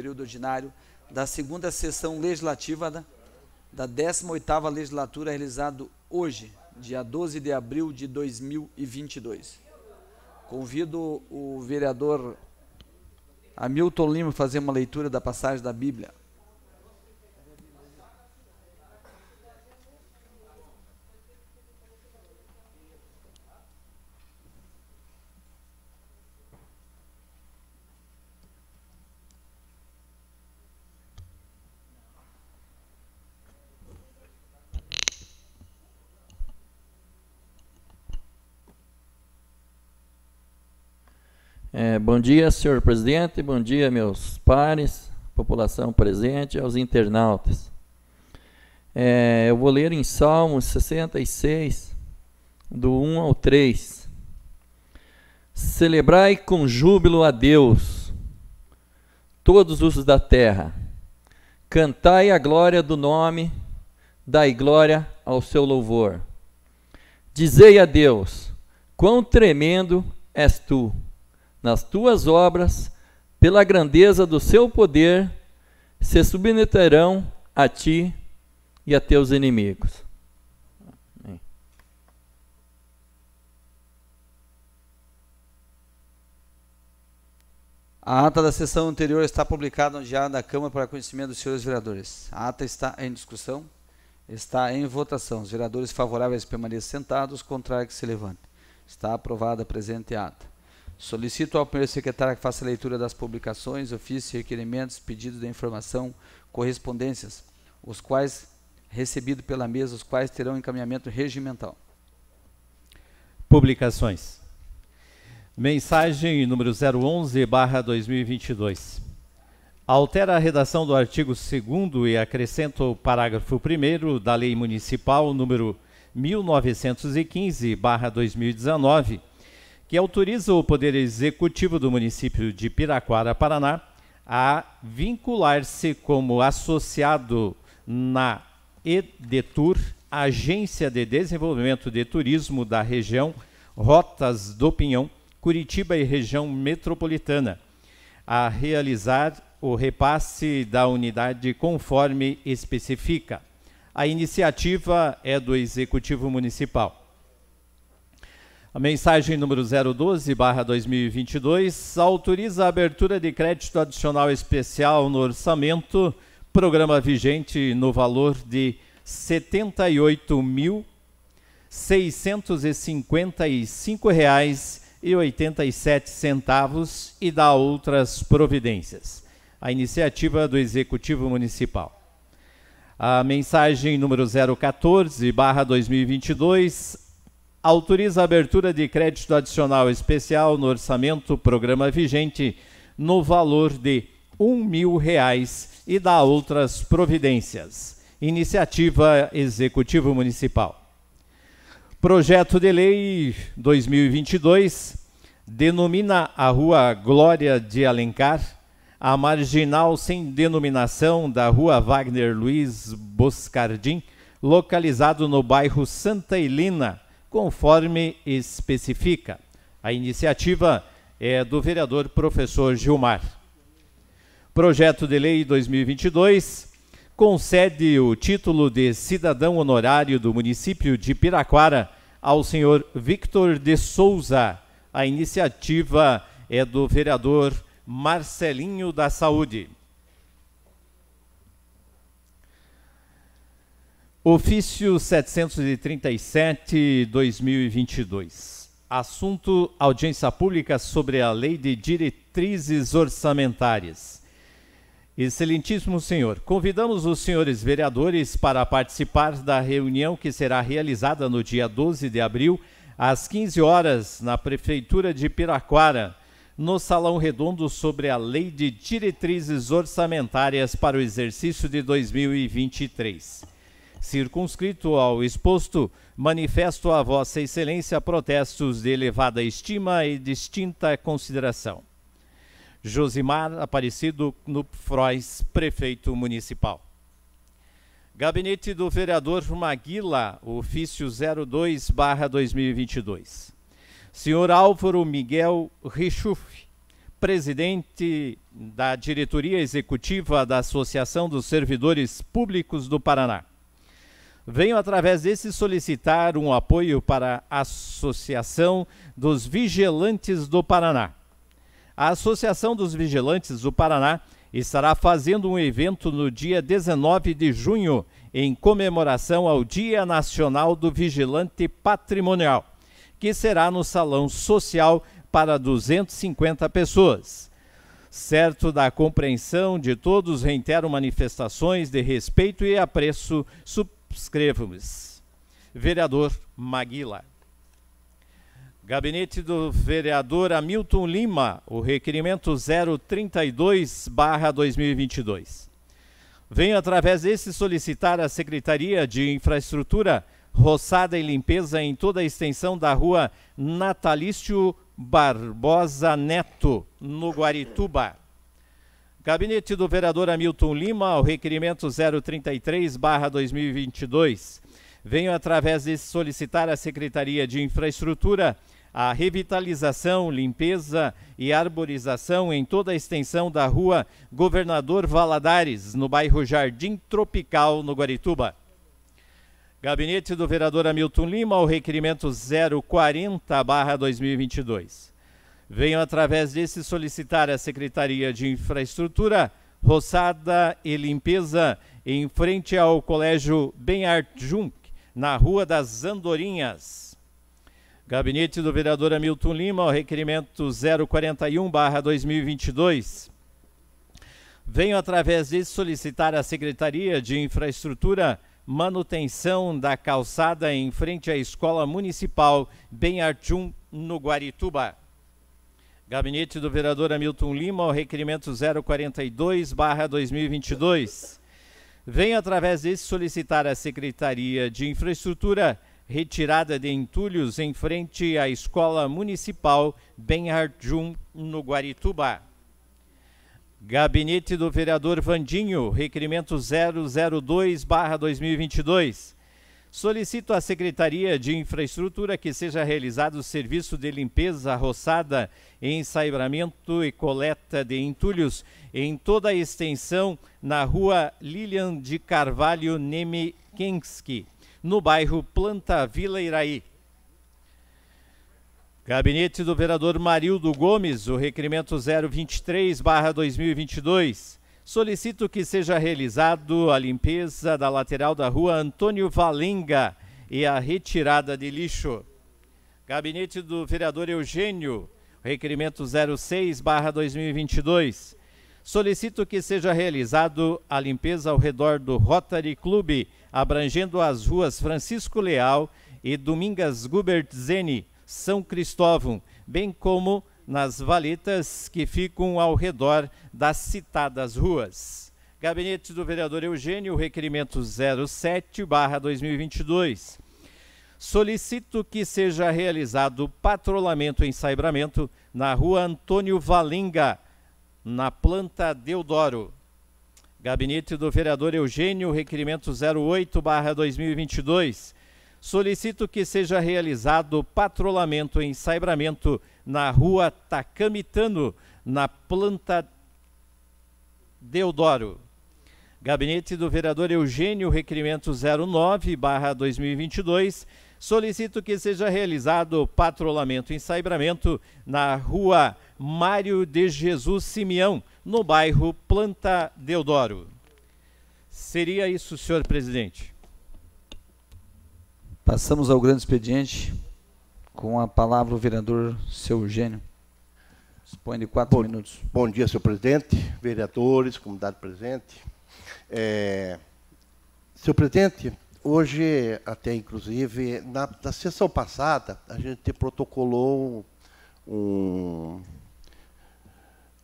período ordinário da segunda sessão legislativa da, da 18ª legislatura realizado hoje, dia 12 de abril de 2022. Convido o vereador Hamilton Lima a fazer uma leitura da passagem da Bíblia. É, bom dia, senhor presidente, bom dia, meus pares, população presente, aos internautas. É, eu vou ler em Salmos 66, do 1 ao 3. Celebrai com júbilo a Deus, todos os da terra. Cantai a glória do nome, dai glória ao seu louvor. Dizei a Deus: quão tremendo és tu! nas tuas obras, pela grandeza do seu poder, se submeterão a ti e a teus inimigos. A ata da sessão anterior está publicada no Diário da Câmara para conhecimento dos senhores vereadores. A ata está em discussão, está em votação. Os vereadores favoráveis permaneçam sentados, os contrários que se levantem. Está aprovada a presente ata. Solicito ao primeiro secretário que faça a leitura das publicações, ofícios, requerimentos, pedidos de informação, correspondências, os quais recebido pela mesa, os quais terão encaminhamento regimental. Publicações. Mensagem número 011/2022. Altera a redação do artigo 2 e acrescenta o parágrafo 1 da Lei Municipal número 1915/2019 que autoriza o Poder Executivo do município de Piraquara, Paraná, a vincular-se como associado na EDETUR, Agência de Desenvolvimento de Turismo da região Rotas do Pinhão, Curitiba e região metropolitana, a realizar o repasse da unidade conforme especifica. A iniciativa é do Executivo Municipal. A mensagem número 012/2022 barra autoriza a abertura de crédito adicional especial no orçamento, programa vigente no valor de R$ 78.655,87 e 87 centavos e dá outras providências. A iniciativa do Executivo Municipal. A mensagem número 014/2022 barra autoriza a abertura de crédito adicional especial no orçamento programa vigente no valor de R$ um mil reais e dá outras providências. Iniciativa Executivo Municipal. Projeto de Lei 2022 denomina a Rua Glória de Alencar, a marginal sem denominação da Rua Wagner Luiz Boscardim, localizado no bairro Santa Helena, conforme especifica. A iniciativa é do vereador professor Gilmar. Projeto de Lei 2022 concede o título de cidadão honorário do município de Piraquara ao senhor Victor de Souza. A iniciativa é do vereador Marcelinho da Saúde. Ofício 737, 2022. Assunto: audiência pública sobre a Lei de Diretrizes Orçamentárias. Excelentíssimo senhor, convidamos os senhores vereadores para participar da reunião que será realizada no dia 12 de abril, às 15 horas, na Prefeitura de Piraquara, no Salão Redondo sobre a Lei de Diretrizes Orçamentárias para o exercício de 2023 circunscrito ao exposto, manifesto a Vossa Excelência protestos de elevada estima e distinta consideração. Josimar Aparecido Nupfrois, prefeito municipal. Gabinete do vereador Maguila, ofício 02/2022. Senhor Álvaro Miguel Richuf, presidente da diretoria executiva da Associação dos Servidores Públicos do Paraná venho através desse solicitar um apoio para a Associação dos Vigilantes do Paraná. A Associação dos Vigilantes do Paraná estará fazendo um evento no dia 19 de junho em comemoração ao Dia Nacional do Vigilante Patrimonial, que será no Salão Social para 250 pessoas. Certo da compreensão de todos, reitero manifestações de respeito e apreço Subscrevam-se. Vereador Maguila. Gabinete do vereador Hamilton Lima, o requerimento 032/2022. Venho através desse solicitar à Secretaria de Infraestrutura, Roçada e Limpeza em toda a extensão da Rua Natalício Barbosa Neto, no Guarituba. Gabinete do vereador Hamilton Lima, ao requerimento 033-2022. Venho, através de solicitar à Secretaria de Infraestrutura a revitalização, limpeza e arborização em toda a extensão da rua Governador Valadares, no bairro Jardim Tropical, no Guarituba. Gabinete do vereador Hamilton Lima, ao requerimento 040-2022 venham através desse solicitar à Secretaria de Infraestrutura, Roçada e Limpeza, em frente ao Colégio Benhart Junk, na Rua das Andorinhas. Gabinete do vereador Hamilton Lima, ao requerimento 041-2022. Venho através disso solicitar à Secretaria de Infraestrutura manutenção da calçada em frente à Escola Municipal Benhartjum, no Guarituba. Gabinete do vereador Hamilton Lima, ao requerimento 042-2022. Vem, através desse, solicitar à Secretaria de Infraestrutura retirada de entulhos em frente à Escola Municipal Benhard Jum, no Guarituba. Gabinete do vereador Vandinho, requerimento 002-2022 Solicito à Secretaria de Infraestrutura que seja realizado o serviço de limpeza, roçada, ensaibramento e coleta de entulhos em toda a extensão na rua Lilian de Carvalho Nemekensky, no bairro Planta Vila Iraí. Gabinete do vereador Marildo Gomes, o requerimento 023-2022 solicito que seja realizado a limpeza da lateral da rua Antônio Valenga e a retirada de lixo. Gabinete do vereador Eugênio, requerimento 06/2022. Solicito que seja realizado a limpeza ao redor do Rotary Clube, abrangendo as ruas Francisco Leal e Domingas Gubert Zene, São Cristóvão, bem como nas valetas que ficam ao redor das citadas ruas. Gabinete do vereador Eugênio, requerimento 07/2022. Solicito que seja realizado patrulhamento e saibramento na Rua Antônio Valinga, na planta Deodoro. Gabinete do vereador Eugênio, requerimento 08/2022. Solicito que seja realizado patrulhamento e saibramento na rua Takamitano, na planta Deodoro. Gabinete do vereador Eugênio, requerimento 09-2022, solicito que seja realizado patrulhamento e ensaibramento na rua Mário de Jesus Simeão, no bairro Planta Deodoro. Seria isso, senhor presidente. Passamos ao grande expediente. Com a palavra o vereador Seu Eugênio. Dispõe de quatro bom, minutos. Bom dia, senhor presidente, vereadores, comunidade presente. É, senhor presidente, hoje, até inclusive, na, na sessão passada, a gente protocolou um,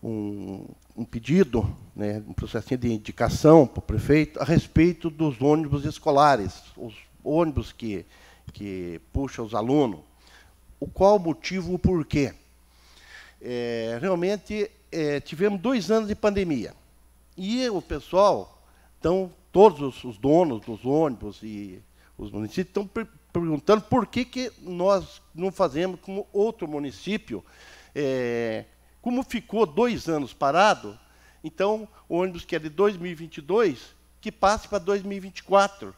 um, um pedido, né, um processo de indicação para o prefeito a respeito dos ônibus escolares, os ônibus que, que puxam os alunos o qual o motivo, o porquê. É, realmente, é, tivemos dois anos de pandemia. E o pessoal, então, todos os donos dos ônibus e os municípios estão per perguntando por que, que nós não fazemos como outro município. É, como ficou dois anos parado, então, o ônibus que é de 2022, que passe para 2024,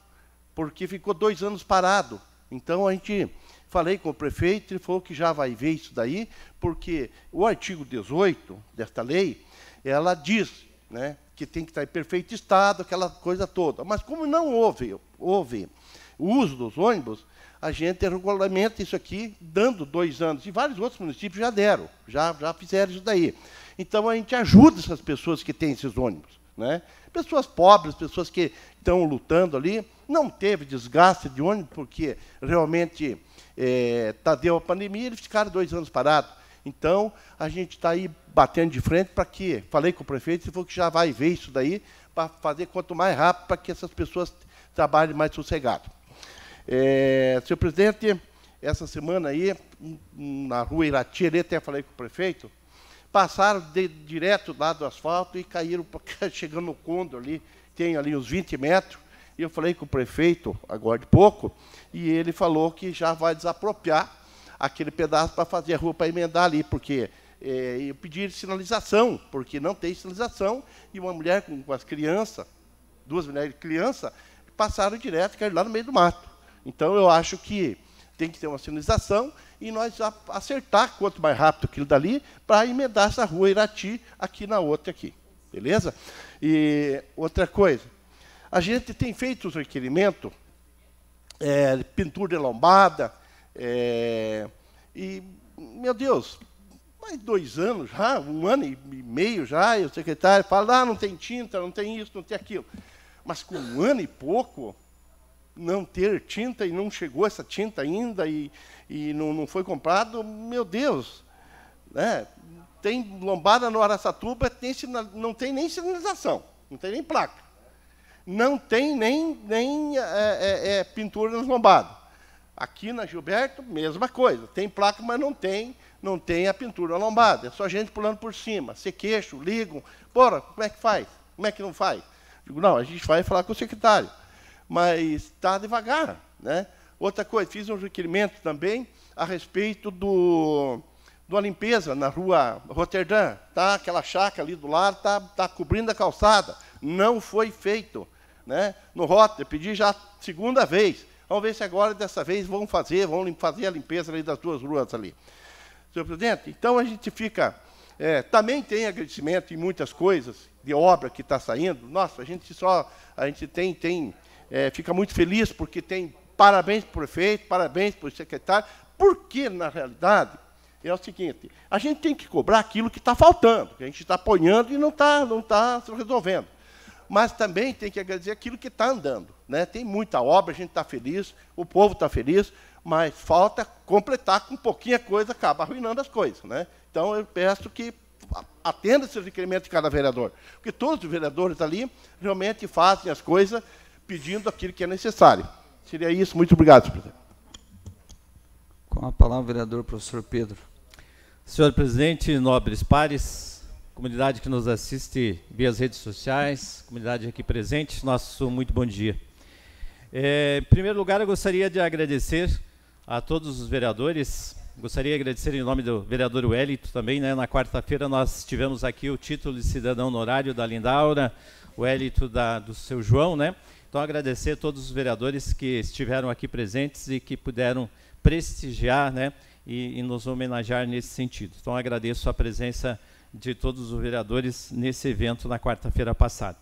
porque ficou dois anos parado. Então, a gente Falei com o prefeito, ele falou que já vai ver isso daí, porque o artigo 18 desta lei, ela diz né, que tem que estar em perfeito estado, aquela coisa toda. Mas como não houve, houve o uso dos ônibus, a gente regulamenta isso aqui, dando dois anos. E vários outros municípios já deram, já, já fizeram isso daí. Então, a gente ajuda essas pessoas que têm esses ônibus. Né? Pessoas pobres, pessoas que estão lutando ali. Não teve desgaste de ônibus, porque realmente é, deu a pandemia, eles ficaram dois anos parados. Então, a gente está aí batendo de frente para que, falei com o prefeito, ele falou que já vai ver isso daí, para fazer quanto mais rápido, para que essas pessoas trabalhem mais sossegado. É, senhor presidente, essa semana aí, na rua Iratiere, até falei com o prefeito, passaram de, direto lá do asfalto e caíram, chegando no condo ali, tem ali uns 20 metros, e eu falei com o prefeito, agora de pouco, e ele falou que já vai desapropriar aquele pedaço para fazer a rua para emendar ali, porque é, eu pedi sinalização, porque não tem sinalização, e uma mulher com, com as crianças, duas mulheres e criança, passaram direto, caíram lá no meio do mato. Então, eu acho que tem que ter uma sinalização e nós acertar quanto mais rápido aquilo dali para emendar essa rua Irati aqui na outra aqui. Beleza? E outra coisa, a gente tem feito os requerimentos, é, pintura de lombada, é, e, meu Deus, mais dois anos já, um ano e meio já, e o secretário fala, ah, não tem tinta, não tem isso, não tem aquilo. Mas com um ano e pouco, não ter tinta e não chegou essa tinta ainda e, e não, não foi comprado, meu Deus. Né? Tem lombada no Araçatuba, tem, não tem nem sinalização, não tem nem placa não tem nem, nem é, é, é pintura nas lombadas. Aqui na Gilberto, mesma coisa. Tem placa, mas não tem, não tem a pintura na lombada. É só gente pulando por cima. Se queixo, ligam. Bora, como é que faz? Como é que não faz? Digo, não, a gente vai falar com o secretário. Mas está devagar. Né? Outra coisa, fiz um requerimento também a respeito do, da limpeza na rua Roterdã. Tá? Aquela chácara ali do lado está tá cobrindo a calçada. Não foi feito né, no Rota, eu pedi já a segunda vez. Vamos ver se agora, dessa vez, vão fazer, vão fazer a limpeza ali das duas ruas ali. Senhor presidente, então a gente fica. É, também tem agradecimento em muitas coisas de obra que está saindo. Nossa, a gente só. A gente tem, tem. É, fica muito feliz porque tem parabéns para o prefeito, parabéns para o secretário, porque, na realidade, é o seguinte, a gente tem que cobrar aquilo que está faltando, que a gente está apoiando e não está não tá resolvendo mas também tem que agradecer aquilo que está andando. Né? Tem muita obra, a gente está feliz, o povo está feliz, mas falta completar com pouquinha coisa, acaba arruinando as coisas. Né? Então, eu peço que atenda esses requerimentos de cada vereador, porque todos os vereadores ali realmente fazem as coisas pedindo aquilo que é necessário. Seria isso. Muito obrigado, presidente. Com a palavra, o vereador professor Pedro. Senhor presidente, nobres pares, comunidade que nos assiste via as redes sociais, comunidade aqui presente, nosso muito bom dia. É, em primeiro lugar, eu gostaria de agradecer a todos os vereadores. Gostaria de agradecer em nome do vereador Wellington também. Né? Na quarta-feira nós tivemos aqui o título de cidadão honorário da Lindaura, o Wellington da, do seu João. Né? Então, agradecer a todos os vereadores que estiveram aqui presentes e que puderam prestigiar né? e, e nos homenagear nesse sentido. Então, agradeço a presença de todos os vereadores nesse evento na quarta-feira passada.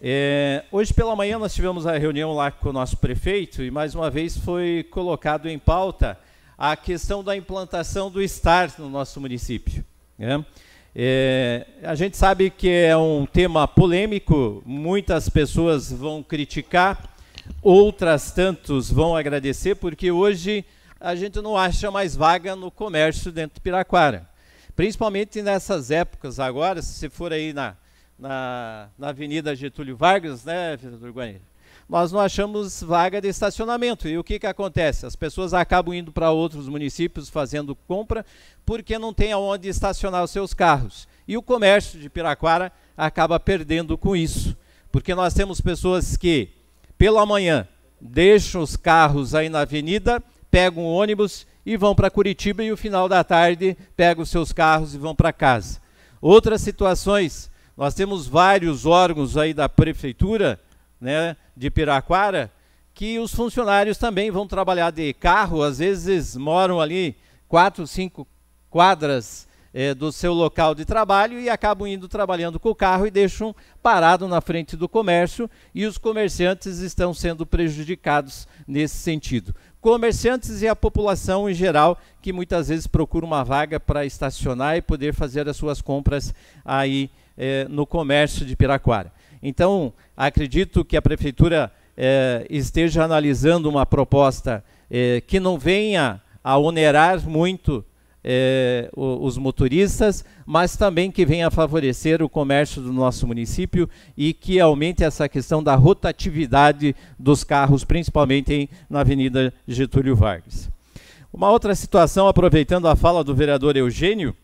É, hoje pela manhã nós tivemos a reunião lá com o nosso prefeito e mais uma vez foi colocado em pauta a questão da implantação do STAR no nosso município. Né? É, a gente sabe que é um tema polêmico, muitas pessoas vão criticar, outras tantos vão agradecer, porque hoje a gente não acha mais vaga no comércio dentro de Piraquara. Principalmente nessas épocas agora, se for aí na, na, na Avenida Getúlio Vargas, né, Vitor Guarino? nós não achamos vaga de estacionamento. E o que, que acontece? As pessoas acabam indo para outros municípios fazendo compra porque não tem aonde estacionar os seus carros. E o comércio de Piraquara acaba perdendo com isso. Porque nós temos pessoas que, pela manhã, deixam os carros aí na avenida, pegam um ônibus e vão para Curitiba e no final da tarde pegam seus carros e vão para casa. Outras situações, nós temos vários órgãos aí da prefeitura, né, de Piraquara, que os funcionários também vão trabalhar de carro, às vezes moram ali quatro, cinco quadras eh, do seu local de trabalho e acabam indo trabalhando com o carro e deixam parado na frente do comércio e os comerciantes estão sendo prejudicados nesse sentido comerciantes e a população em geral que muitas vezes procura uma vaga para estacionar e poder fazer as suas compras aí eh, no comércio de Piraquara. Então, acredito que a prefeitura eh, esteja analisando uma proposta eh, que não venha a onerar muito é, os motoristas, mas também que venha a favorecer o comércio do nosso município e que aumente essa questão da rotatividade dos carros, principalmente em, na Avenida Getúlio Vargas. Uma outra situação, aproveitando a fala do vereador Eugênio,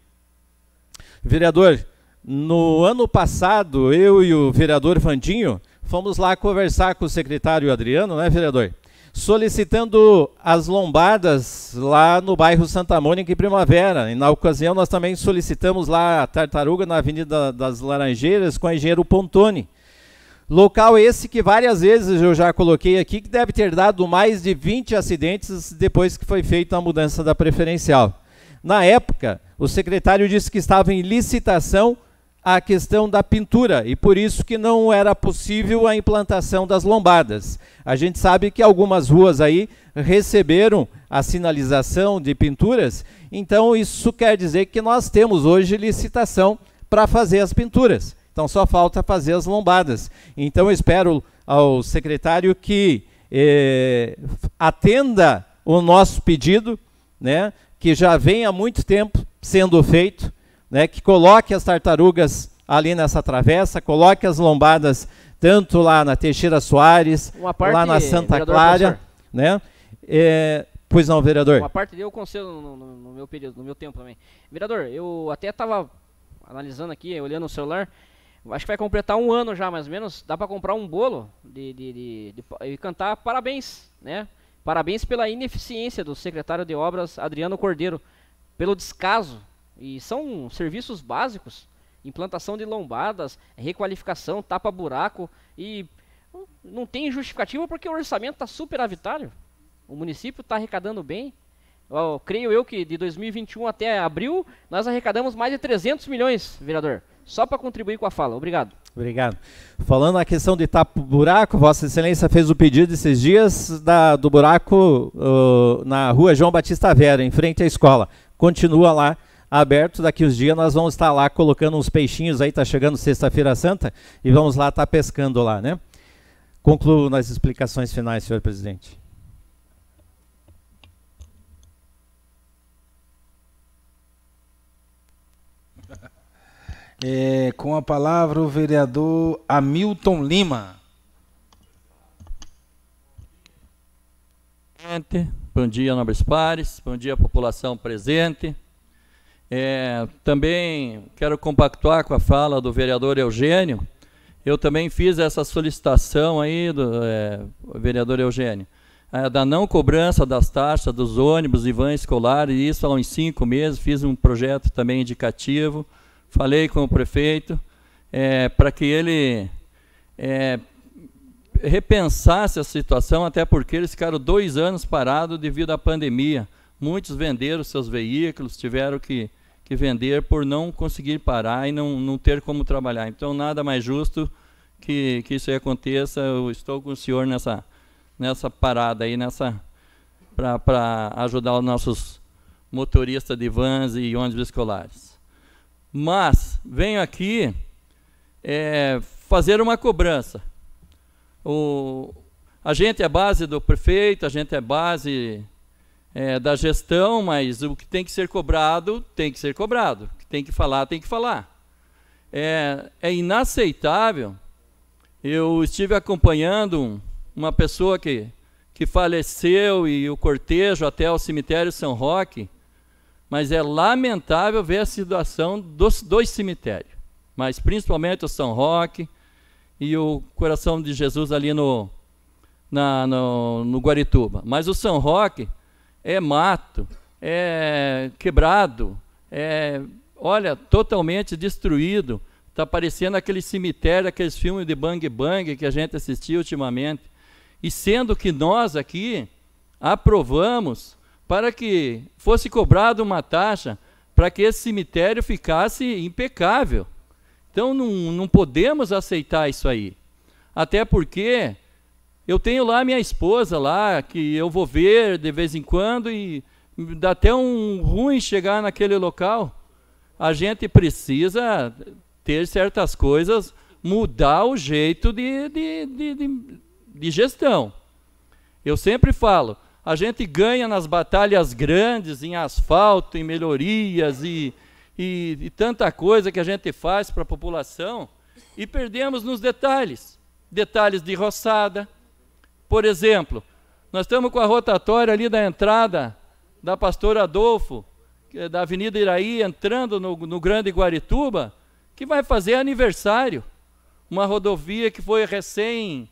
vereador, no ano passado eu e o vereador Vandinho fomos lá conversar com o secretário Adriano, né, vereador? solicitando as lombadas lá no bairro Santa Mônica e Primavera. E na ocasião nós também solicitamos lá a tartaruga na Avenida das Laranjeiras com o engenheiro Pontoni. Local esse que várias vezes eu já coloquei aqui que deve ter dado mais de 20 acidentes depois que foi feita a mudança da preferencial. Na época, o secretário disse que estava em licitação a questão da pintura e por isso que não era possível a implantação das lombadas. A gente sabe que algumas ruas aí receberam a sinalização de pinturas, então isso quer dizer que nós temos hoje licitação para fazer as pinturas. Então só falta fazer as lombadas. Então eu espero ao secretário que eh, atenda o nosso pedido, né, que já vem há muito tempo sendo feito né, que coloque as tartarugas ali nessa travessa, coloque as lombadas tanto lá na Teixeira Soares, parte, lá na Santa Clara, né? É, pois não, vereador. Uma parte deu conselho no, no, no, meu período, no meu tempo também. Vereador, eu até estava analisando aqui, olhando o celular, acho que vai completar um ano já, mais ou menos. Dá para comprar um bolo de, de, de, de, e cantar parabéns, né? Parabéns pela ineficiência do secretário de obras Adriano Cordeiro, pelo descaso e são serviços básicos: implantação de lombadas, requalificação, tapa-buraco e não tem justificativa porque o orçamento está superavitário. O município está arrecadando bem. Eu, creio eu que de 2021 até abril nós arrecadamos mais de 300 milhões, vereador. Só para contribuir com a fala. Obrigado. Obrigado. Falando na questão de tapa buraco, Vossa Excelência fez o pedido esses dias da, do buraco uh, na rua João Batista Vera, em frente à escola. Continua lá aberto. Daqui uns dias nós vamos estar lá colocando uns peixinhos aí, está chegando sexta-feira santa, e vamos lá estar tá pescando lá, né? Concluo nas explicações finais, senhor presidente. É, com a palavra o vereador Hamilton Lima. Bom dia, nobres pares. Bom dia, população presente. É, também quero compactuar com a fala do vereador Eugênio. Eu também fiz essa solicitação aí do é, vereador Eugênio é, da não cobrança das taxas dos ônibus e van escolar, e isso há uns cinco meses. Fiz um projeto também indicativo, falei com o prefeito é, para que ele é, repensasse a situação, até porque eles ficaram dois anos parados devido à pandemia. Muitos venderam seus veículos, tiveram que que vender por não conseguir parar e não, não ter como trabalhar. Então, nada mais justo que, que isso aconteça. Eu estou com o senhor nessa, nessa parada aí, nessa para ajudar os nossos motoristas de vans e ônibus escolares. Mas venho aqui é, fazer uma cobrança. O, a gente é base do prefeito, a gente é base é, da gestão, mas o que tem que ser cobrado, tem que ser cobrado. O que tem que falar, tem que falar. É, é inaceitável. Eu estive acompanhando uma pessoa que, que faleceu e o cortejo até o cemitério São Roque, mas é lamentável ver a situação dos dois cemitérios, mas principalmente o São Roque e o Coração de Jesus ali no, na, no, no Guarituba. Mas o São Roque, é mato, é quebrado, é, olha, totalmente destruído. Está parecendo aquele cemitério, aqueles filmes de bang bang que a gente assistiu ultimamente. E sendo que nós aqui aprovamos para que fosse cobrada uma taxa para que esse cemitério ficasse impecável. Então não, não podemos aceitar isso aí. Até porque eu tenho lá minha esposa lá, que eu vou ver de vez em quando e dá até um ruim chegar naquele local. A gente precisa ter certas coisas, mudar o jeito de, de, de, de, de gestão. Eu sempre falo, a gente ganha nas batalhas grandes, em asfalto, em melhorias e, e, e tanta coisa que a gente faz para a população, e perdemos nos detalhes. Detalhes de roçada, por exemplo, nós estamos com a rotatória ali da entrada da Pastor Adolfo, é da Avenida Iraí, entrando no, no Grande Guarituba, que vai fazer aniversário. Uma rodovia que foi recém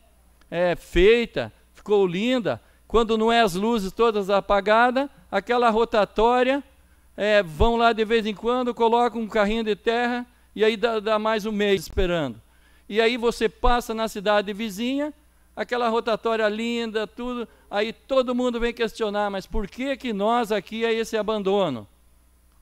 é, feita, ficou linda. Quando não é as luzes todas apagadas, aquela rotatória, é, vão lá de vez em quando, colocam um carrinho de terra e aí dá, dá mais um mês esperando. E aí você passa na cidade vizinha, aquela rotatória linda, tudo. Aí todo mundo vem questionar, mas por que que nós aqui é esse abandono?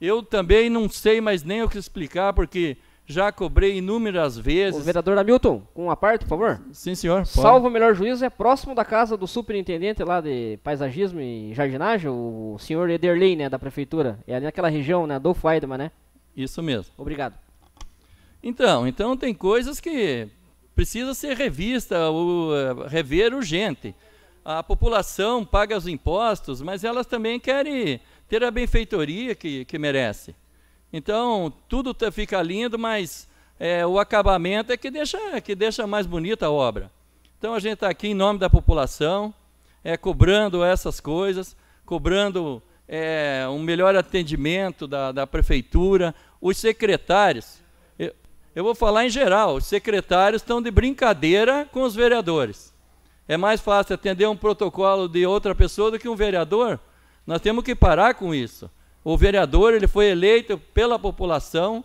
Eu também não sei mais nem o que explicar, porque já cobrei inúmeras vezes. O vereador Hamilton, com uma parte, por favor. Sim, senhor. Pode. Salvo o melhor juízo, é próximo da casa do superintendente lá de paisagismo e jardinagem, o senhor Ederley, né, da prefeitura. É ali naquela região, né, do Aideman, né? Isso mesmo. Obrigado. Então, então tem coisas que precisa ser revista, o, eh, rever urgente. A população paga os impostos, mas elas também querem ter a benfeitoria que, que merece. Então, tudo tá, fica lindo, mas é, o acabamento é que deixa, que deixa mais bonita a obra. Então, a gente está aqui em nome da população, é, cobrando essas coisas, cobrando é, um melhor atendimento da, da prefeitura, os secretários eu vou falar em geral, os secretários estão de brincadeira com os vereadores. É mais fácil atender um protocolo de outra pessoa do que um vereador. Nós temos que parar com isso. O vereador ele foi eleito pela população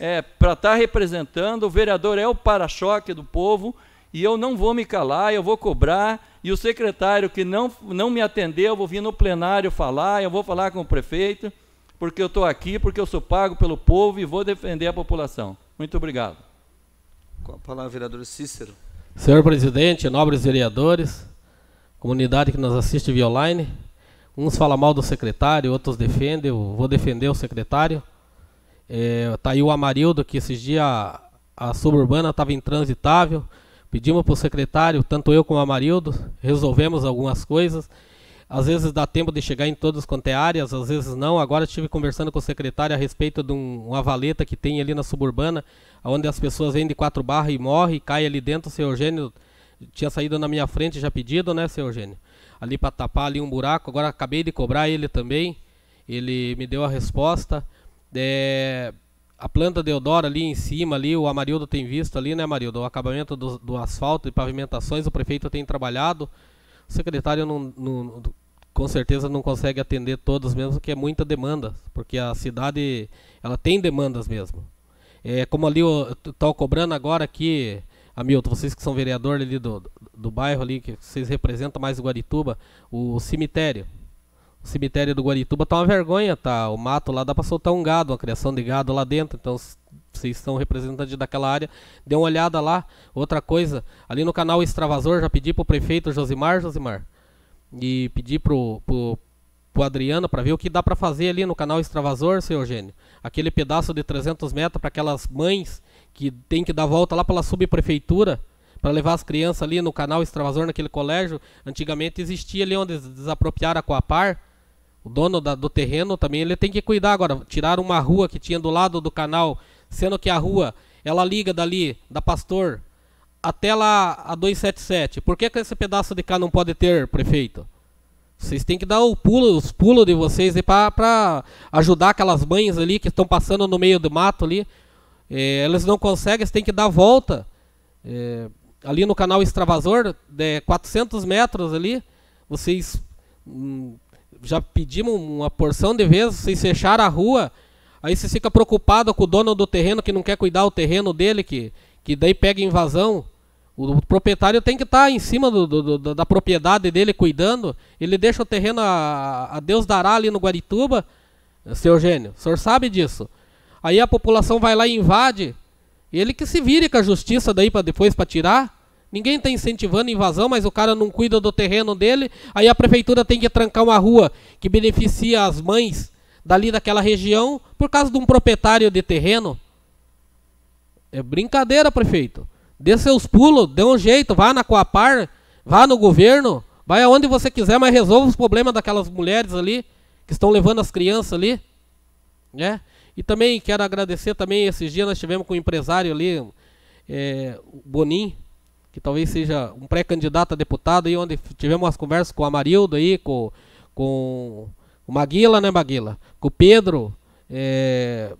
é, para estar tá representando. O vereador é o para-choque do povo e eu não vou me calar, eu vou cobrar. E o secretário que não, não me atendeu, eu vou vir no plenário falar, eu vou falar com o prefeito, porque eu estou aqui, porque eu sou pago pelo povo e vou defender a população. Muito obrigado. Com a palavra, vereador Cícero. Senhor presidente, nobres vereadores, comunidade que nos assiste via online, uns falam mal do secretário, outros defendem, eu vou defender o secretário. Está é, tá aí o Amarildo, que esses dias a, a suburbana estava intransitável, pedimos para o secretário, tanto eu como o Amarildo, resolvemos algumas coisas às vezes dá tempo de chegar em todas quanto é áreas, às vezes não. Agora estive conversando com o secretário a respeito de um, uma valeta que tem ali na suburbana, onde as pessoas vêm de quatro barras e morrem, cai ali dentro, o seu Eugênio tinha saído na minha frente já pedido, né, seu Eugênio? Ali para tapar ali um buraco, agora acabei de cobrar ele também, ele me deu a resposta. É, a planta de Eudora ali em cima, ali, o Amarildo tem visto ali, né, Amarildo? O acabamento do, do asfalto e pavimentações, o prefeito tem trabalhado o secretário não, não, com certeza não consegue atender todas mesmo, que é muita demanda, porque a cidade ela tem demandas mesmo. É, como ali estou cobrando agora aqui, Hamilton, vocês que são vereador ali do, do, bairro ali, que vocês representam mais Guarituba, o, o cemitério. O cemitério do Guarituba tá uma vergonha, tá? O mato lá dá para soltar um gado, uma criação de gado lá dentro, então vocês são representantes daquela área, dê uma olhada lá. Outra coisa, ali no canal Extravasor, já pedi pro prefeito Josimar, Josimar, e pedi pro, pro, Adriano para ver o que dá para fazer ali no canal Extravasor, seu Eugênio. Aquele pedaço de 300 metros para aquelas mães que tem que dar volta lá pela subprefeitura para levar as crianças ali no canal Extravasor, naquele colégio. Antigamente existia ali onde desapropriaram a Coapar, o dono da, do terreno também ele tem que cuidar agora. Tiraram uma rua que tinha do lado do canal sendo que a rua ela liga dali da Pastor até lá a 277. Por que, que esse pedaço de cá não pode ter, prefeito? Vocês têm que dar o pulo, os pulos de vocês para ajudar aquelas mães ali que estão passando no meio do mato ali. É, elas não conseguem, eles têm que dar volta. É, ali no canal extravasor, de 400 metros ali, vocês hum, já pedimos uma porção de vezes, vocês fecharam a rua, Aí você fica preocupado com o dono do terreno que não quer cuidar o terreno dele, que, que daí pega invasão. O proprietário tem que estar tá em cima do, do, da propriedade dele cuidando. Ele deixa o terreno a, a Deus dará ali no Guarituba, seu Gênio O senhor sabe disso. Aí a população vai lá e invade. Ele que se vire com a justiça daí para depois para tirar. Ninguém está incentivando invasão, mas o cara não cuida do terreno dele. Aí a prefeitura tem que trancar uma rua que beneficia as mães dali daquela região por causa de um proprietário de terreno. É brincadeira, prefeito. Dê seus pulos, dê um jeito, vá na Coapar, vá no governo, vai aonde você quiser, mas resolva os problemas daquelas mulheres ali que estão levando as crianças ali, né? E também quero agradecer também esses dias nós tivemos com um empresário ali, é, Bonin, que talvez seja um pré-candidato a deputado, aí onde tivemos as conversas com o Amarildo aí, com, com o Maguila, né, Maguila? Com o Pedro, é,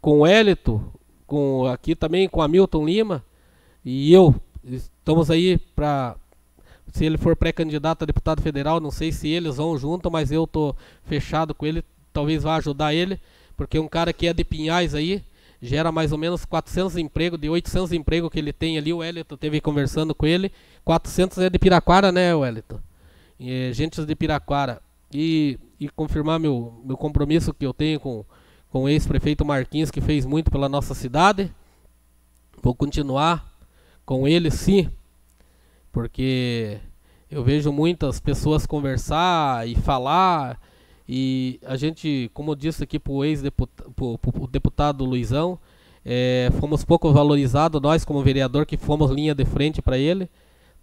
com o Hélito, com, aqui também com o Hamilton Lima e eu. Estamos aí para. Se ele for pré-candidato a deputado federal, não sei se eles vão junto, mas eu tô fechado com ele, talvez vá ajudar ele, porque um cara que é de Pinhais aí, gera mais ou menos 400 empregos, de 800 empregos que ele tem ali, o Wellington teve conversando com ele, 400 é de Piraquara, né, Wellington? E, gente de Piraquara. E e confirmar meu, meu compromisso que eu tenho com, com o ex-prefeito Marquinhos, que fez muito pela nossa cidade. Vou continuar com ele, sim, porque eu vejo muitas pessoas conversar e falar. E a gente, como eu disse aqui para o ex-deputado Luizão, é, fomos pouco valorizados, nós como vereador que fomos linha de frente para ele.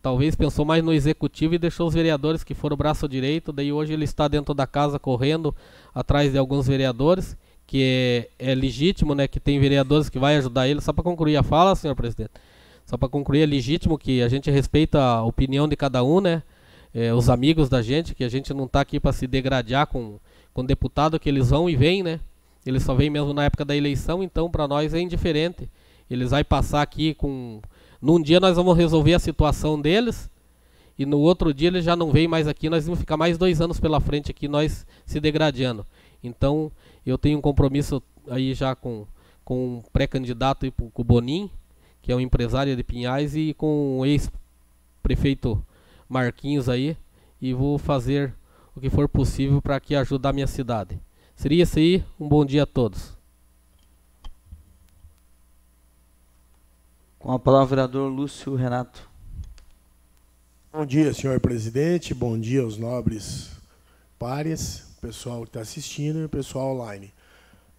Talvez pensou mais no executivo e deixou os vereadores que foram o braço direito. Daí hoje ele está dentro da casa correndo atrás de alguns vereadores, que é, é legítimo, né? Que tem vereadores que vai ajudar ele. Só para concluir a fala, senhor presidente. Só para concluir, é legítimo que a gente respeita a opinião de cada um, né? É, os amigos da gente, que a gente não está aqui para se degradar com, com deputado, que eles vão e vêm, né? Eles só vêm mesmo na época da eleição, então para nós é indiferente. Eles vão passar aqui com num dia nós vamos resolver a situação deles e no outro dia eles já não vêm mais aqui, nós vamos ficar mais dois anos pela frente aqui, nós se degradando. Então eu tenho um compromisso aí já com, com um pré-candidato com o Bonin, que é um empresário de Pinhais, e com o ex-prefeito Marquinhos aí, e vou fazer o que for possível para que ajudar a minha cidade. Seria isso aí, um bom dia a todos. Com a palavra, o vereador Lúcio Renato. Bom dia, senhor presidente. Bom dia aos nobres pares, pessoal que está assistindo e pessoal online.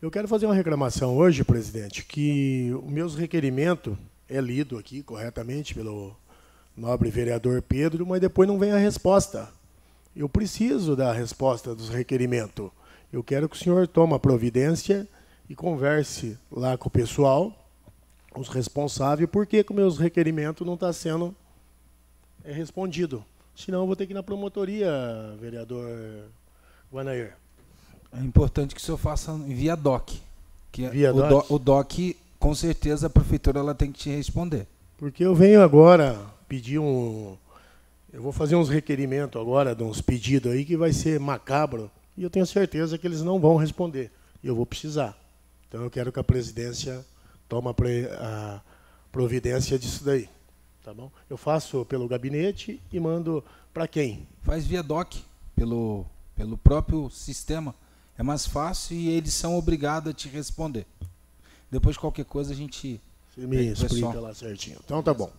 Eu quero fazer uma reclamação hoje, presidente, que o meu requerimento é lido aqui corretamente pelo nobre vereador Pedro, mas depois não vem a resposta. Eu preciso da resposta dos requerimentos. Eu quero que o senhor tome providência e converse lá com o pessoal os responsáveis por que o meus requerimento não está sendo é, respondido. Senão eu vou ter que ir na promotoria, vereador Guanair. É importante que o senhor faça via DOC. Que é via o DOC? Do, o DOC, com certeza, a prefeitura ela tem que te responder. Porque eu venho agora pedir um... Eu vou fazer uns requerimentos agora, de uns pedidos aí, que vai ser macabro, e eu tenho certeza que eles não vão responder. E eu vou precisar. Então eu quero que a presidência toma a providência disso daí. Tá bom? Eu faço pelo gabinete e mando para quem? Faz via DOC, pelo, pelo próprio sistema. É mais fácil e eles são obrigados a te responder. Depois de qualquer coisa a gente. Você me explica lá certinho. Então tá bom.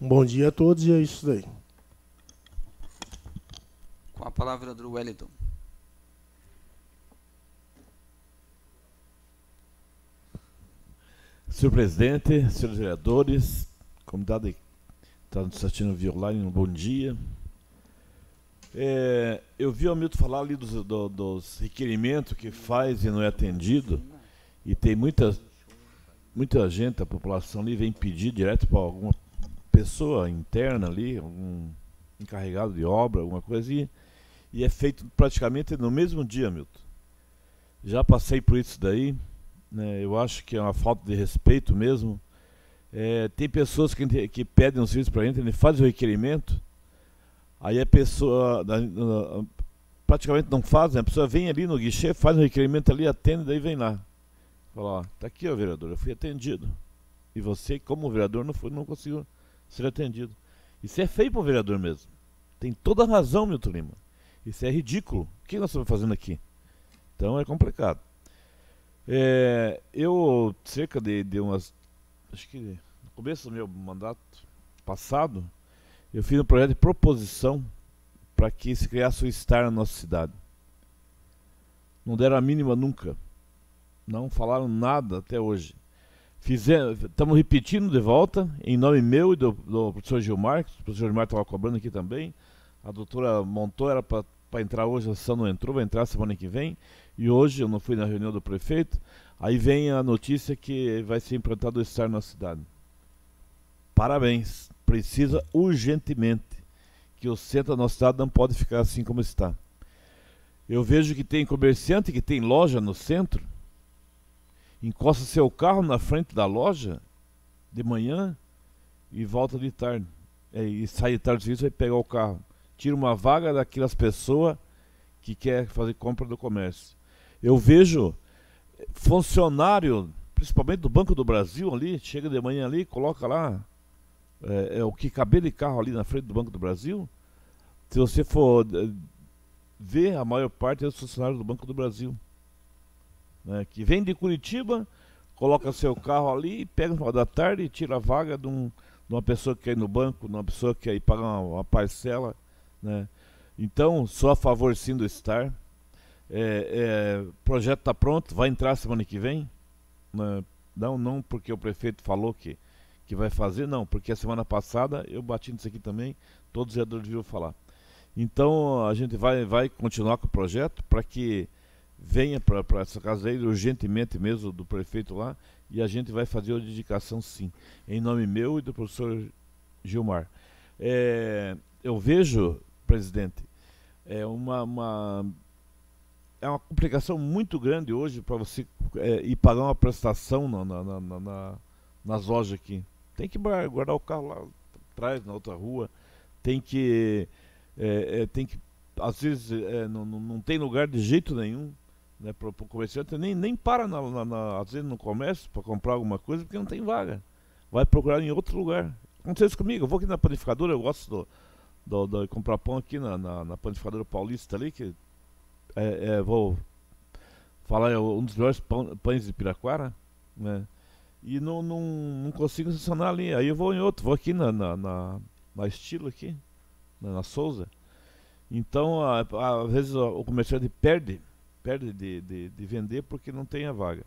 Um bom dia a todos e é isso daí. Com a palavra do Wellington. Senhor presidente, senhores vereadores, comunidade que está nos assistindo via online, um bom dia. É, eu vi o Hamilton falar ali dos, do, dos requerimentos que faz e não é atendido, e tem muita, muita gente, a população ali vem pedir direto para alguma pessoa interna ali, algum encarregado de obra, alguma coisa, e, e é feito praticamente no mesmo dia, Hamilton. Já passei por isso daí, né? eu acho que é uma falta de respeito mesmo. É, tem pessoas que, que pedem os serviços para a gente, faz o requerimento, aí a pessoa praticamente não faz, né? a pessoa vem ali no guichê, faz o requerimento ali, atende, daí vem lá. Fala, ó, tá aqui, ó, vereador, eu fui atendido. E você, como vereador, não, foi, não conseguiu ser atendido. Isso é feio para o vereador mesmo. Tem toda a razão, Milton Lima. Isso é ridículo. O que nós estamos fazendo aqui? Então é complicado. É, eu, cerca de, de umas. Acho que no começo do meu mandato passado, eu fiz um projeto de proposição para que se criasse o um STAR na nossa cidade. Não deram a mínima nunca. Não falaram nada até hoje. Estamos repetindo de volta, em nome meu e do, do professor Gilmar, o professor Gilmar estava cobrando aqui também. A doutora Montou era para para entrar hoje, a sessão não entrou, vai entrar semana que vem. E hoje eu não fui na reunião do prefeito. Aí vem a notícia que vai ser implantado o estar na cidade. Parabéns. Precisa urgentemente que o centro da nossa cidade não pode ficar assim como está. Eu vejo que tem comerciante que tem loja no centro, encosta seu carro na frente da loja de manhã e volta de tarde. É, e sai de tarde do serviço é e pega o carro tira uma vaga daquelas pessoas que quer fazer compra do comércio. Eu vejo eh, funcionário, principalmente do Banco do Brasil ali, chega de manhã ali, coloca lá é, é o que caber de carro ali na frente do Banco do Brasil. Se você for eh, ver, a maior parte é dos funcionários do Banco do Brasil. Né, que vem de Curitiba, coloca seu carro ali, pega no final da tarde e tira a vaga de, um, de uma pessoa que quer ir no banco, de uma pessoa que quer ir pagar uma, uma parcela né? Então, sou a favor sim do estar. É, é, projeto está pronto, vai entrar semana que vem. Né? Não, não porque o prefeito falou que, que vai fazer, não, porque a semana passada eu bati nisso aqui também, todos os vereadores viram falar. Então a gente vai, vai continuar com o projeto para que venha para essa casa aí urgentemente mesmo do prefeito lá e a gente vai fazer a dedicação sim, em nome meu e do professor Gilmar. É, eu vejo presidente. É uma, uma, é uma complicação muito grande hoje para você é, ir pagar uma prestação na, na, na, na, nas lojas aqui. Tem que guardar o carro lá atrás, na outra rua. Tem que. É, é, tem que às vezes é, não, não tem lugar de jeito nenhum né, para o comerciante, nem, nem para na, na, na, às vezes no comércio para comprar alguma coisa porque não tem vaga. Vai procurar em outro lugar. acontece comigo, eu vou aqui na panificadora, eu gosto do, do, do comprar pão aqui na, na, na panificadora paulista ali, que é, é, vou falar, é um dos melhores pão, pães de Piraquara, né? E não, não, não consigo estacionar ali. Aí eu vou em outro, vou aqui na, na, na, na Estilo aqui, na, na Souza. Então, às vezes o comerciante perde, perde de, de, de, vender porque não tem a vaga.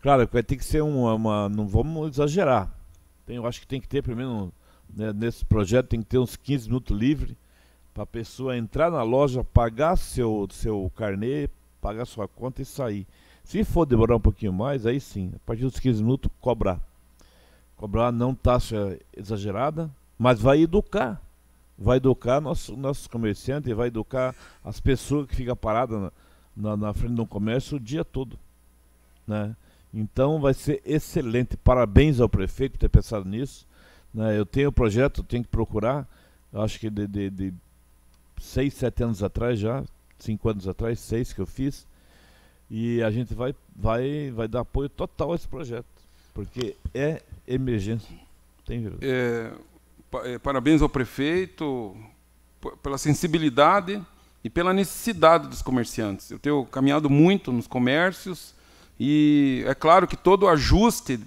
Claro, vai ter que ser uma, uma não vamos exagerar. Tem, eu acho que tem que ter primeiro né, nesse projeto tem que ter uns 15 minutos livre para a pessoa entrar na loja, pagar seu, seu carnê, pagar sua conta e sair. Se for demorar um pouquinho mais, aí sim, a partir dos 15 minutos, cobrar. Cobrar não taxa exagerada, mas vai educar. Vai educar nosso, nossos comerciantes, vai educar as pessoas que ficam paradas na, na, na frente do comércio o dia todo. Né? Então vai ser excelente. Parabéns ao prefeito por ter pensado nisso. Né? Eu tenho o projeto, tenho que procurar, acho que de, de, de seis, sete anos atrás já, cinco anos atrás, seis que eu fiz, e a gente vai, vai, vai dar apoio total a esse projeto, porque é emergência. Tem verdade. É, é, parabéns ao prefeito pela sensibilidade e pela necessidade dos comerciantes. Eu tenho caminhado muito nos comércios e é claro que todo ajuste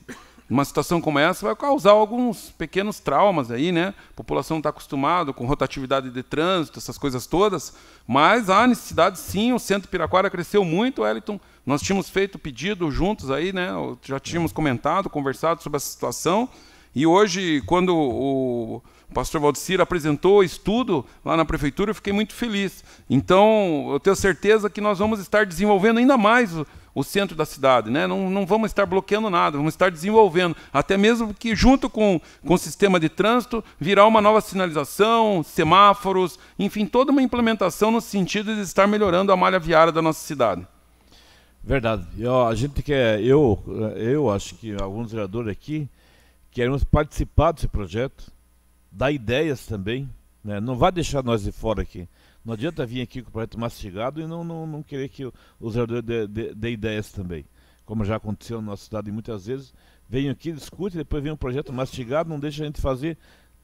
uma situação como essa vai causar alguns pequenos traumas aí, né? A população está acostumada com rotatividade de trânsito, essas coisas todas, mas há necessidade sim, o centro Piraquara cresceu muito, Wellington. Nós tínhamos feito pedido juntos aí, né? Já tínhamos comentado, conversado sobre essa situação. E hoje, quando o pastor Valdecir apresentou o estudo lá na prefeitura, eu fiquei muito feliz. Então, eu tenho certeza que nós vamos estar desenvolvendo ainda mais o centro da cidade. Né? Não, não vamos estar bloqueando nada, vamos estar desenvolvendo. Até mesmo que, junto com, com o sistema de trânsito, virá uma nova sinalização, semáforos, enfim, toda uma implementação no sentido de estar melhorando a malha viária da nossa cidade. Verdade. Eu, a gente quer, eu, eu acho que alguns vereadores aqui queremos participar desse projeto, dar ideias também. Né? Não vai deixar nós de fora aqui. Não adianta vir aqui com o projeto mastigado e não, não, não querer que o, o dêem dê, dê, dê ideias também. Como já aconteceu na nossa cidade muitas vezes, vem aqui, discute, depois vem um projeto mastigado, não deixa a gente fazer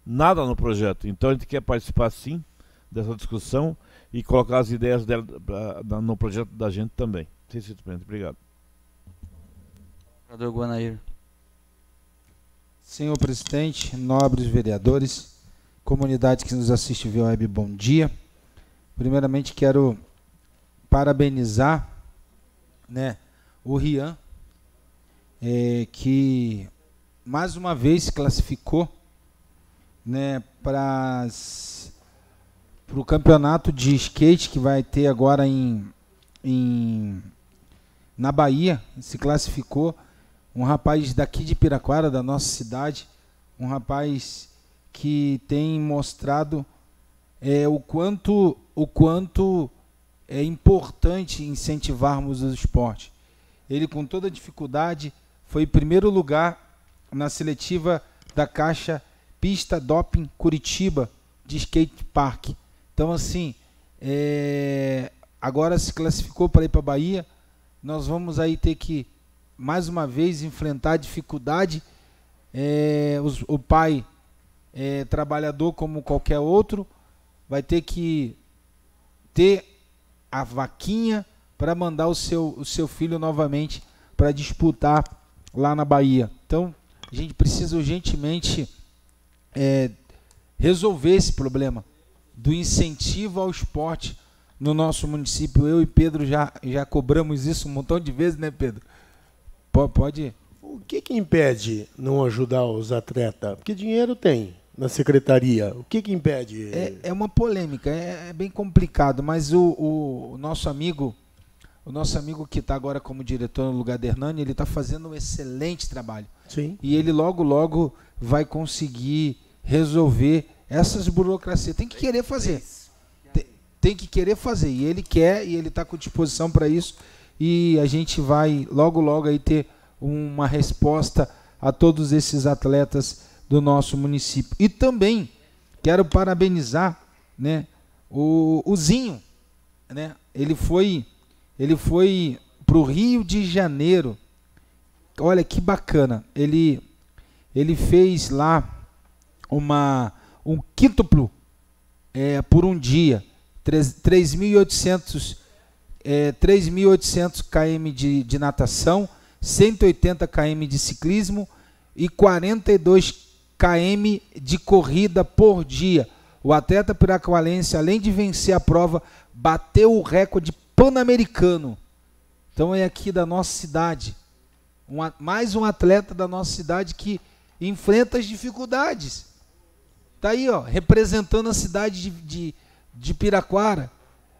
nada no projeto. Então a gente quer participar sim dessa discussão e colocar as ideias dela pra, no projeto da gente também. Sim, sim, obrigado. Vereador Guanair. Senhor presidente, nobres vereadores, comunidade que nos assiste via web, bom dia. Primeiramente quero parabenizar né, o Rian, é, que mais uma vez se classificou né, para o campeonato de skate que vai ter agora em, em na Bahia. Se classificou um rapaz daqui de Piraquara, da nossa cidade, um rapaz que tem mostrado é, o quanto o quanto é importante incentivarmos o esporte. Ele, com toda dificuldade, foi em primeiro lugar na seletiva da Caixa Pista Doping Curitiba de skate park. Então, assim, é, agora se classificou para ir para a Bahia. Nós vamos aí ter que, mais uma vez, enfrentar dificuldade. É, os, o pai é trabalhador como qualquer outro, vai ter que ter a vaquinha para mandar o seu, o seu filho novamente para disputar lá na Bahia. Então, a gente precisa urgentemente é, resolver esse problema do incentivo ao esporte no nosso município. Eu e Pedro já, já cobramos isso um montão de vezes, né, Pedro? P pode. O que, que impede não ajudar os atletas? Porque dinheiro tem na secretaria. O que, que impede? É, é uma polêmica, é, é, bem complicado, mas o, o, o nosso amigo, o nosso amigo que está agora como diretor no lugar de Hernani, ele está fazendo um excelente trabalho. Sim. E ele logo, logo vai conseguir resolver essas burocracias. Tem que querer fazer. Tem, tem que querer fazer. E ele quer e ele está com disposição para isso. E a gente vai logo, logo aí ter uma resposta a todos esses atletas do nosso município. E também quero parabenizar né, o, o Zinho. Né? Ele foi ele foi para o Rio de Janeiro. Olha que bacana. Ele, ele fez lá uma, um quíntuplo é, por um dia. 3.800 é, km de, de natação, 180 km de ciclismo e 42 km de corrida por dia. O atleta piracualense, além de vencer a prova, bateu o recorde pan-americano. Então é aqui da nossa cidade. Um, mais um atleta da nossa cidade que enfrenta as dificuldades. Está aí, ó, representando a cidade de, de, de, Piraquara.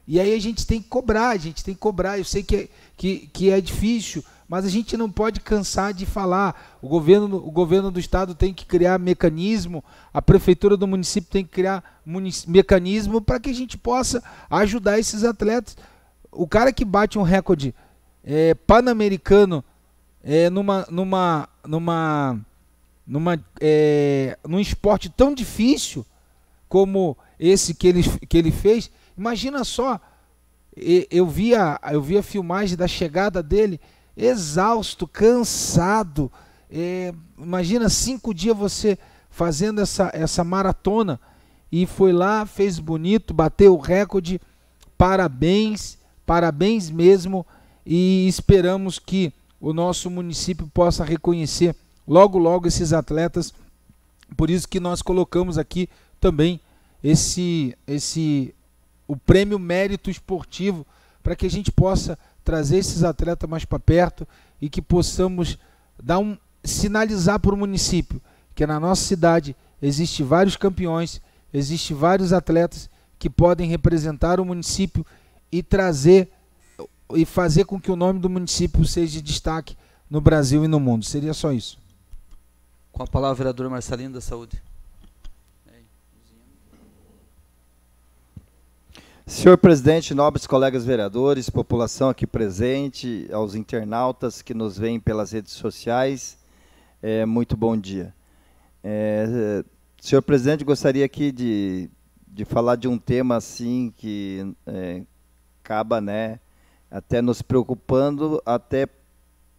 E aí a gente tem que cobrar, a gente tem que cobrar. Eu sei que é, que, que é difícil, mas a gente não pode cansar de falar. O governo, o governo do estado tem que criar mecanismo, a prefeitura do município tem que criar mecanismo para que a gente possa ajudar esses atletas. O cara que bate um recorde é, pan-americano é, numa, numa, numa, numa, é, num esporte tão difícil como esse que ele, que ele fez, imagina só. Eu vi, a, eu vi a filmagem da chegada dele exausto, cansado. É, imagina cinco dias você fazendo essa, essa maratona e foi lá, fez bonito, bateu o recorde. Parabéns, parabéns mesmo. E esperamos que o nosso município possa reconhecer logo, logo esses atletas. Por isso que nós colocamos aqui também esse, esse o prêmio mérito esportivo para que a gente possa trazer esses atletas mais para perto e que possamos dar um sinalizar para o município que na nossa cidade existe vários campeões, existe vários atletas que podem representar o município e trazer e fazer com que o nome do município seja de destaque no Brasil e no mundo. Seria só isso. Com a palavra, vereador Marcelino da Saúde. Senhor presidente, nobres colegas vereadores, população aqui presente, aos internautas que nos veem pelas redes sociais, é, muito bom dia. É, senhor presidente, gostaria aqui de, de falar de um tema assim que é, acaba né, até nos preocupando, até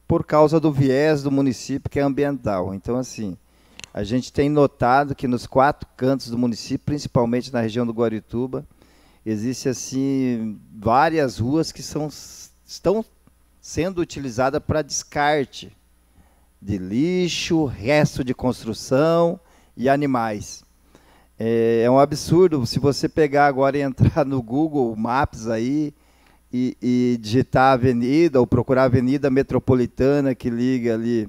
por causa do viés do município que é ambiental. Então, assim, a gente tem notado que nos quatro cantos do município, principalmente na região do Guarituba, existe assim várias ruas que são, estão sendo utilizadas para descarte de lixo, resto de construção e animais. É, é, um absurdo. Se você pegar agora e entrar no Google Maps aí e, e digitar a avenida ou procurar a avenida metropolitana que liga ali,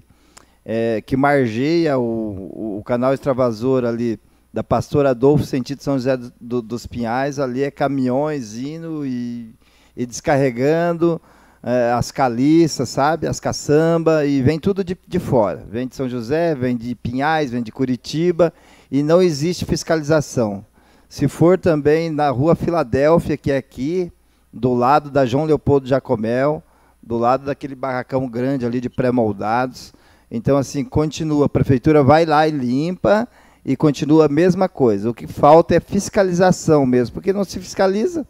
é, que margeia o, o canal extravasor ali da Pastora Adolfo, sentido São José do, do, dos Pinhais, ali é caminhões indo e, e descarregando é, as caliças, sabe? As caçamba e vem tudo de, de fora. Vem de São José, vem de Pinhais, vem de Curitiba e não existe fiscalização. Se for também na rua Filadélfia, que é aqui, do lado da João Leopoldo Jacomel, do lado daquele barracão grande ali de pré-moldados. Então, assim, continua. A prefeitura vai lá e limpa e continua a mesma coisa. O que falta é fiscalização mesmo, porque não se fiscaliza.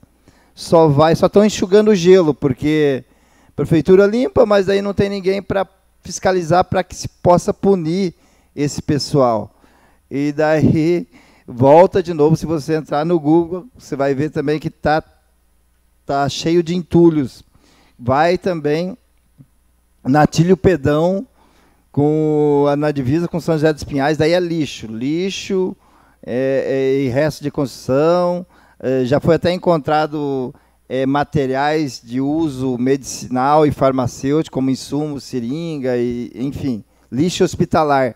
Só vai, só estão enxugando o gelo, porque a prefeitura limpa, mas aí não tem ninguém para fiscalizar para que se possa punir esse pessoal. E daí volta de novo, se você entrar no Google, você vai ver também que tá tá cheio de entulhos. Vai também Natílio Pedão, com na divisa com São José dos Pinhais, daí é lixo, lixo é, é, e resto de construção. É, já foi até encontrado é, materiais de uso medicinal e farmacêutico, como insumo, seringa e enfim, lixo hospitalar.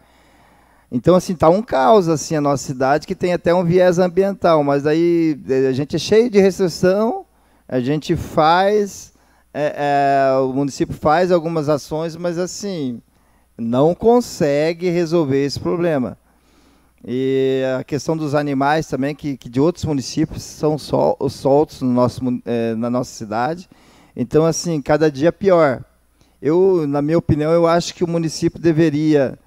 Então, assim, está um caos, assim, a nossa cidade, que tem até um viés ambiental, mas aí é, a gente é cheio de restrição, a gente faz, é, é, o município faz algumas ações, mas, assim, não consegue resolver esse problema. E a questão dos animais também, que, que de outros municípios são sol, soltos no nosso, é, na nossa cidade. Então, assim, cada dia é pior. Eu, na minha opinião, eu acho que o município deveria,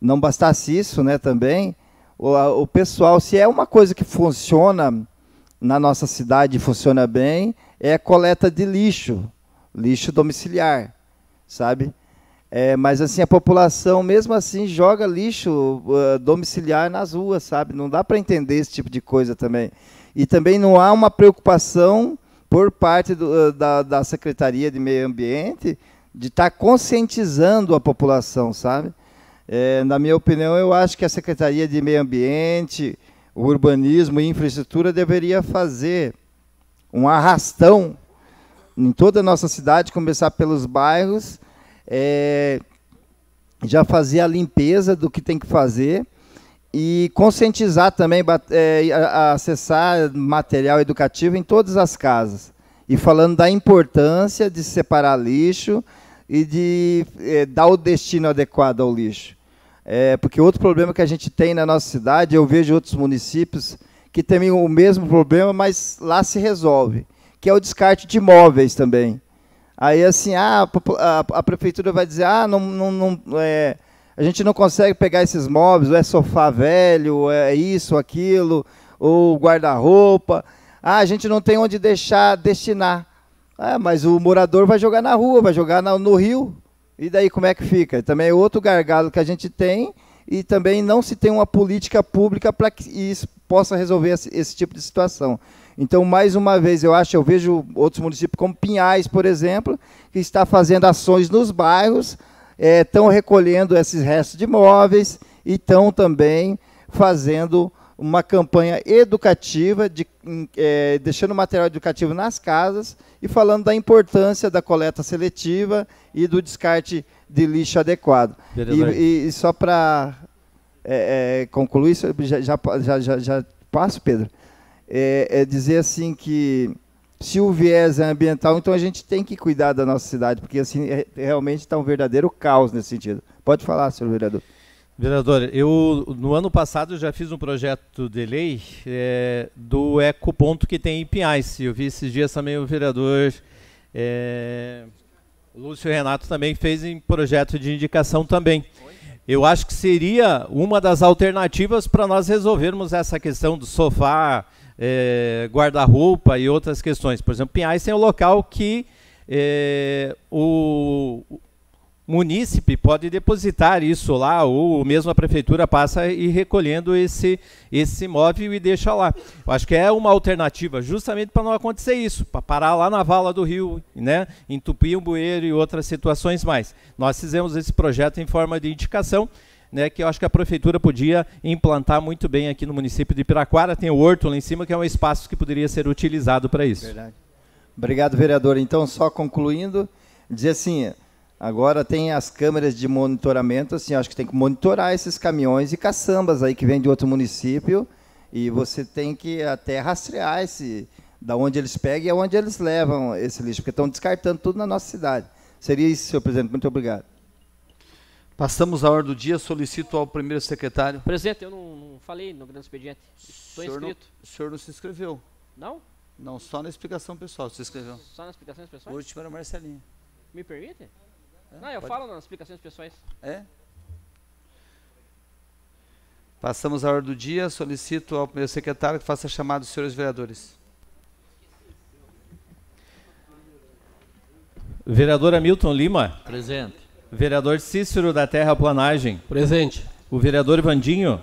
não bastasse isso né, também, o, a, o pessoal, se é uma coisa que funciona na nossa cidade, funciona bem, é a coleta de lixo, lixo domiciliar, sabe? É, mas assim, a população mesmo assim joga lixo uh, domiciliar nas ruas, sabe? Não dá para entender esse tipo de coisa também. E também não há uma preocupação por parte do, ah, da, da Secretaria de Meio Ambiente de estar tá conscientizando a população, sabe? É, na minha opinião, eu acho que a Secretaria de Meio Ambiente, Urbanismo e Infraestrutura deveria fazer um arrastão em toda a nossa cidade, começar pelos bairros, é, já fazer a limpeza do que tem que fazer e conscientizar também, é, acessar material educativo em todas as casas. E falando da importância de separar lixo e de é, dar o destino adequado ao lixo. É, porque outro problema que a gente tem na nossa cidade, eu vejo outros municípios que têm o mesmo problema, mas lá se resolve, que é o descarte de móveis também. Aí assim, ah, a, a, prefeitura vai dizer, ah, não, não, não é, a gente não consegue pegar esses móveis, ou é sofá velho, ou é isso, aquilo, ou guarda-roupa. Ah, a gente não tem onde deixar destinar. Ah, mas o morador vai jogar na rua, vai jogar na, no rio. E daí como é que fica? Também é outro gargalo que a gente tem e também não se tem uma política pública para que isso possa resolver esse, esse tipo de situação. Então, mais uma vez, eu acho, eu vejo outros municípios como Pinhais, por exemplo, que está fazendo ações nos bairros, é, estão recolhendo esses restos de imóveis e estão também fazendo uma campanha educativa, de, é, deixando material educativo nas casas e falando da importância da coleta seletiva e do descarte de lixo adequado. E, e, só para é, é, concluir, já, já, já, já passo, Pedro é, é dizer assim que se o viés é ambiental, então a gente tem que cuidar da nossa cidade, porque assim é, realmente está um verdadeiro caos nesse sentido. Pode falar, senhor vereador. Vereador, eu no ano passado já fiz um projeto de lei é, do ecoponto que tem em Pinhais. Eu vi esses dias também o vereador é, Lúcio Renato também fez um projeto de indicação também. Eu acho que seria uma das alternativas para nós resolvermos essa questão do sofá, é, guarda-roupa e outras questões. Por exemplo, Pinhais tem um local que é, o munícipe pode depositar isso lá, ou mesmo a prefeitura passa e recolhendo esse, esse imóvel e deixa lá. Eu acho que é uma alternativa justamente para não acontecer isso, para parar lá na vala do rio, né, entupir um bueiro e outras situações mais. Nós fizemos esse projeto em forma de indicação, né, que eu acho que a prefeitura podia implantar muito bem aqui no município de Piraquara. Tem o Horto lá em cima, que é um espaço que poderia ser utilizado para isso. Verdade. Obrigado, vereador. Então, só concluindo, dizer assim, agora tem as câmeras de monitoramento, assim, acho que tem que monitorar esses caminhões e caçambas aí que vêm de outro município, e você tem que até rastrear esse, da onde eles pegam e aonde eles levam esse lixo, porque estão descartando tudo na nossa cidade. Seria isso, senhor presidente. Muito obrigado. Passamos a hora do dia, solicito ao primeiro secretário. Presidente, eu não, não falei no grande expediente. Estou inscrito. Não, o senhor não se inscreveu? Não? Não, só na explicação pessoal se inscreveu. Só na explicação pessoal? O último era Marcelinho. Me permite? É, não, eu pode. falo nas explicações pessoais. É? Passamos a hora do dia, solicito ao primeiro secretário que faça a chamada dos senhores vereadores. Vereador Hamilton Lima. Presente. Vereador Cícero da Terra Planagem. Presente. O vereador Vandinho.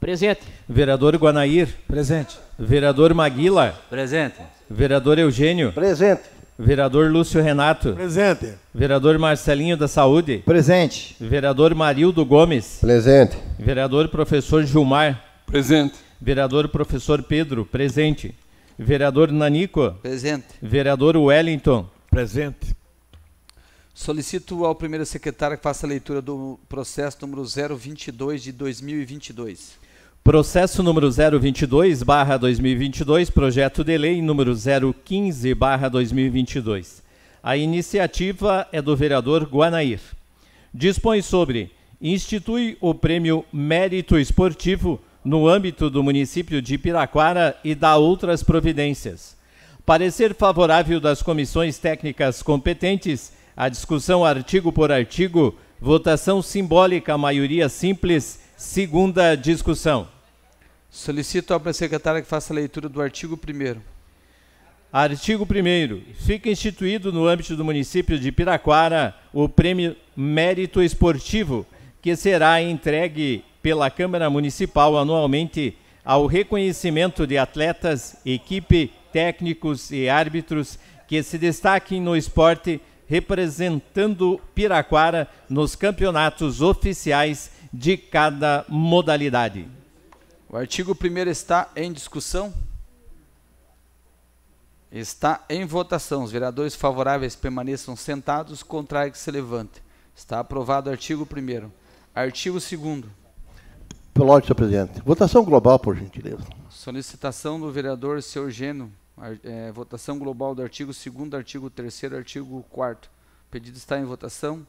Presente. Vereador Guanair. Presente. Vereador Maguila. Presente. Vereador Eugênio. Presente. Vereador Lúcio Renato. Presente. Vereador Marcelinho da Saúde. Presente. Vereador Marildo Gomes. Presente. Vereador Professor Gilmar. Presente. Vereador Professor Pedro. Presente. Vereador Nanico. Presente. Vereador Wellington. Presente. Solicito ao primeiro secretário que faça a leitura do processo número 022 de 2022. Processo número 022, barra 2022, projeto de lei número 015, barra 2022. A iniciativa é do vereador Guanair. Dispõe sobre institui o prêmio Mérito Esportivo no âmbito do município de Piraquara e dá outras providências. Parecer favorável das comissões técnicas competentes a discussão artigo por artigo, votação simbólica, maioria simples, segunda discussão. Solicito à secretária que faça a leitura do artigo 1 Artigo 1 Fica instituído no âmbito do município de Piraquara o Prêmio Mérito Esportivo, que será entregue pela Câmara Municipal anualmente ao reconhecimento de atletas, equipe, técnicos e árbitros que se destaquem no esporte representando Piraquara nos campeonatos oficiais de cada modalidade. O artigo 1 está em discussão. Está em votação. Os vereadores favoráveis permaneçam sentados, contrário que se levante. Está aprovado o artigo 1 Artigo 2 Pelo ordem, senhor presidente. Votação global, por gentileza. Solicitação do vereador Seu Gênio é, votação global do artigo 2 artigo 3 artigo 4 O pedido está em votação.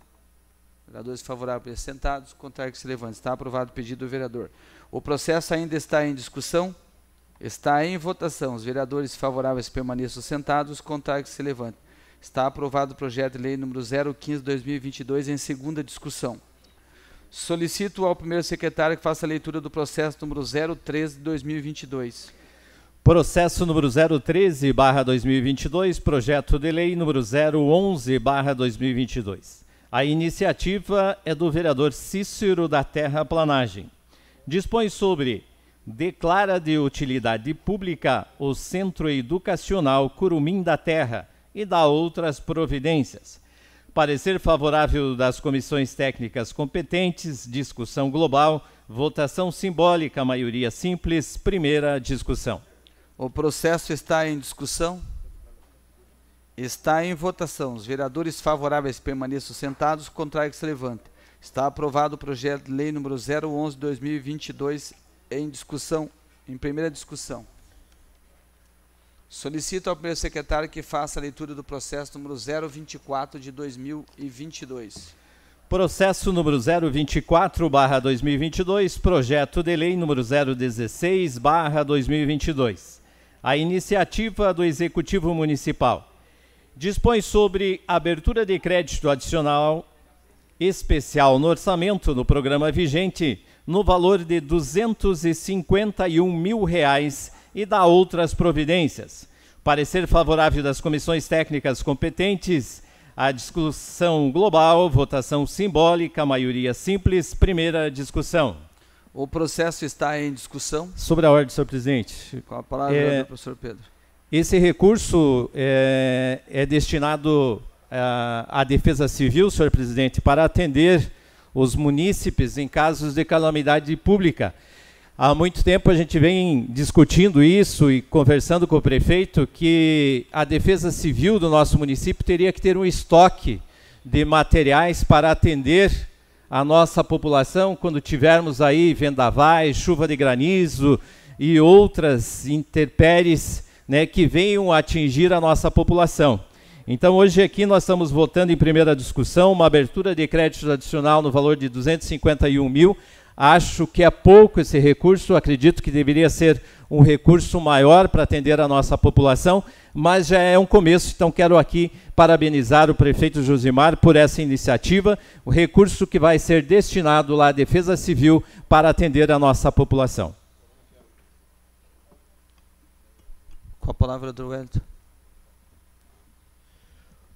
Vereadores favoráveis sentados, contrário que se levante. Está aprovado o pedido do vereador. O processo ainda está em discussão. Está em votação. Os vereadores favoráveis permaneçam sentados, contrário que se levante. Está aprovado o projeto de lei número 015/2022 em segunda discussão. Solicito ao primeiro secretário que faça a leitura do processo número 013 de 2022. Processo número 013, barra 2022, projeto de lei número 011, barra 2022. A iniciativa é do vereador Cícero da Terra Planagem. Dispõe sobre declara de utilidade pública o Centro Educacional Curumim da Terra e dá outras providências. Parecer favorável das comissões técnicas competentes, discussão global, votação simbólica, maioria simples, primeira discussão. O processo está em discussão? Está em votação. Os vereadores favoráveis permaneçam sentados, contrários se levantem. Está aprovado o projeto de lei número 011/2022 em discussão, em primeira discussão. Solicito ao primeiro secretário que faça a leitura do processo número 024 de 2022. Processo número 024 barra 2022, projeto de lei número 016 barra 2022 a iniciativa do Executivo Municipal dispõe sobre abertura de crédito adicional especial no orçamento no programa vigente no valor de R$ 251 mil reais e dá outras providências. Parecer favorável das comissões técnicas competentes a discussão global, votação simbólica, maioria simples, primeira discussão. O processo está em discussão. Sobre a ordem, senhor presidente. Com a palavra é, do professor Pedro. Esse recurso é, é destinado é, à Defesa Civil, senhor presidente, para atender os munícipes em casos de calamidade pública. Há muito tempo a gente vem discutindo isso e conversando com o prefeito que a Defesa Civil do nosso município teria que ter um estoque de materiais para atender a nossa população quando tivermos aí vendavais, chuva de granizo e outras intempéries né, que venham atingir a nossa população. Então, hoje aqui nós estamos votando em primeira discussão uma abertura de crédito adicional no valor de 251 mil. Acho que é pouco esse recurso, acredito que deveria ser um recurso maior para atender a nossa população, mas já é um começo, então quero aqui parabenizar o prefeito Josimar por essa iniciativa, o recurso que vai ser destinado lá à Defesa Civil para atender a nossa população. Com a palavra do Wellington.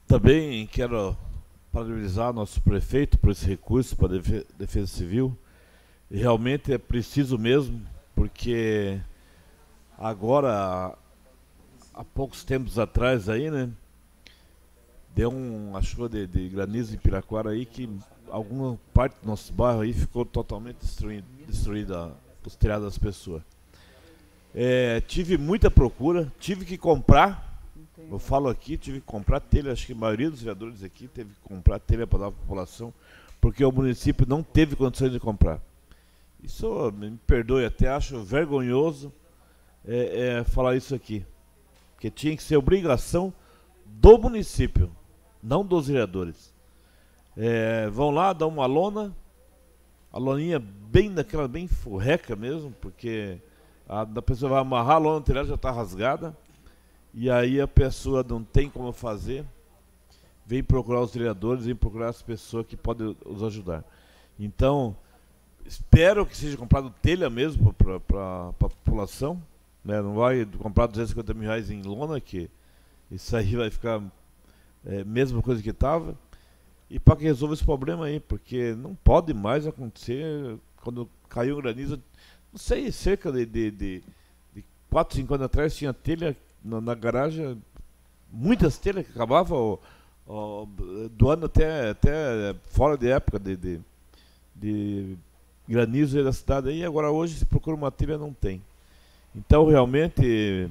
Também quero parabenizar nosso prefeito por esse recurso para a Defesa Civil. Realmente é preciso mesmo, porque agora há poucos tempos atrás aí, né? Deu uma chuva de, de granizo em Piraquara aí que alguma parte do nosso bairro aí ficou totalmente destruída, destruída os telhados das pessoas. É, tive muita procura, tive que comprar. Eu falo aqui, tive que comprar telha. Acho que a maioria dos vereadores aqui teve que comprar telha para dar a população, porque o município não teve condições de comprar. Isso me perdoe, até acho vergonhoso é, é, falar isso aqui que tinha que ser obrigação do município, não dos vereadores. É, vão lá, dão uma lona, a loninha bem daquela, bem furreca mesmo, porque a, a pessoa vai amarrar a lona anterior, já está rasgada, e aí a pessoa não tem como fazer, vem procurar os vereadores, vem procurar as pessoas que podem os ajudar. Então, espero que seja comprado telha mesmo para a população, né? Não vai comprar 250 mil reais em lona, que isso aí vai ficar é, mesma coisa que estava. E para que resolva esse problema aí, porque não pode mais acontecer quando caiu o granizo. Não sei, cerca de, de, de, de 4, 5 anos atrás tinha telha na, na garagem, muitas telhas que acabavam doando até, até fora de época de, de, de granizo da cidade. E agora hoje se procura uma telha, não tem. Então, realmente,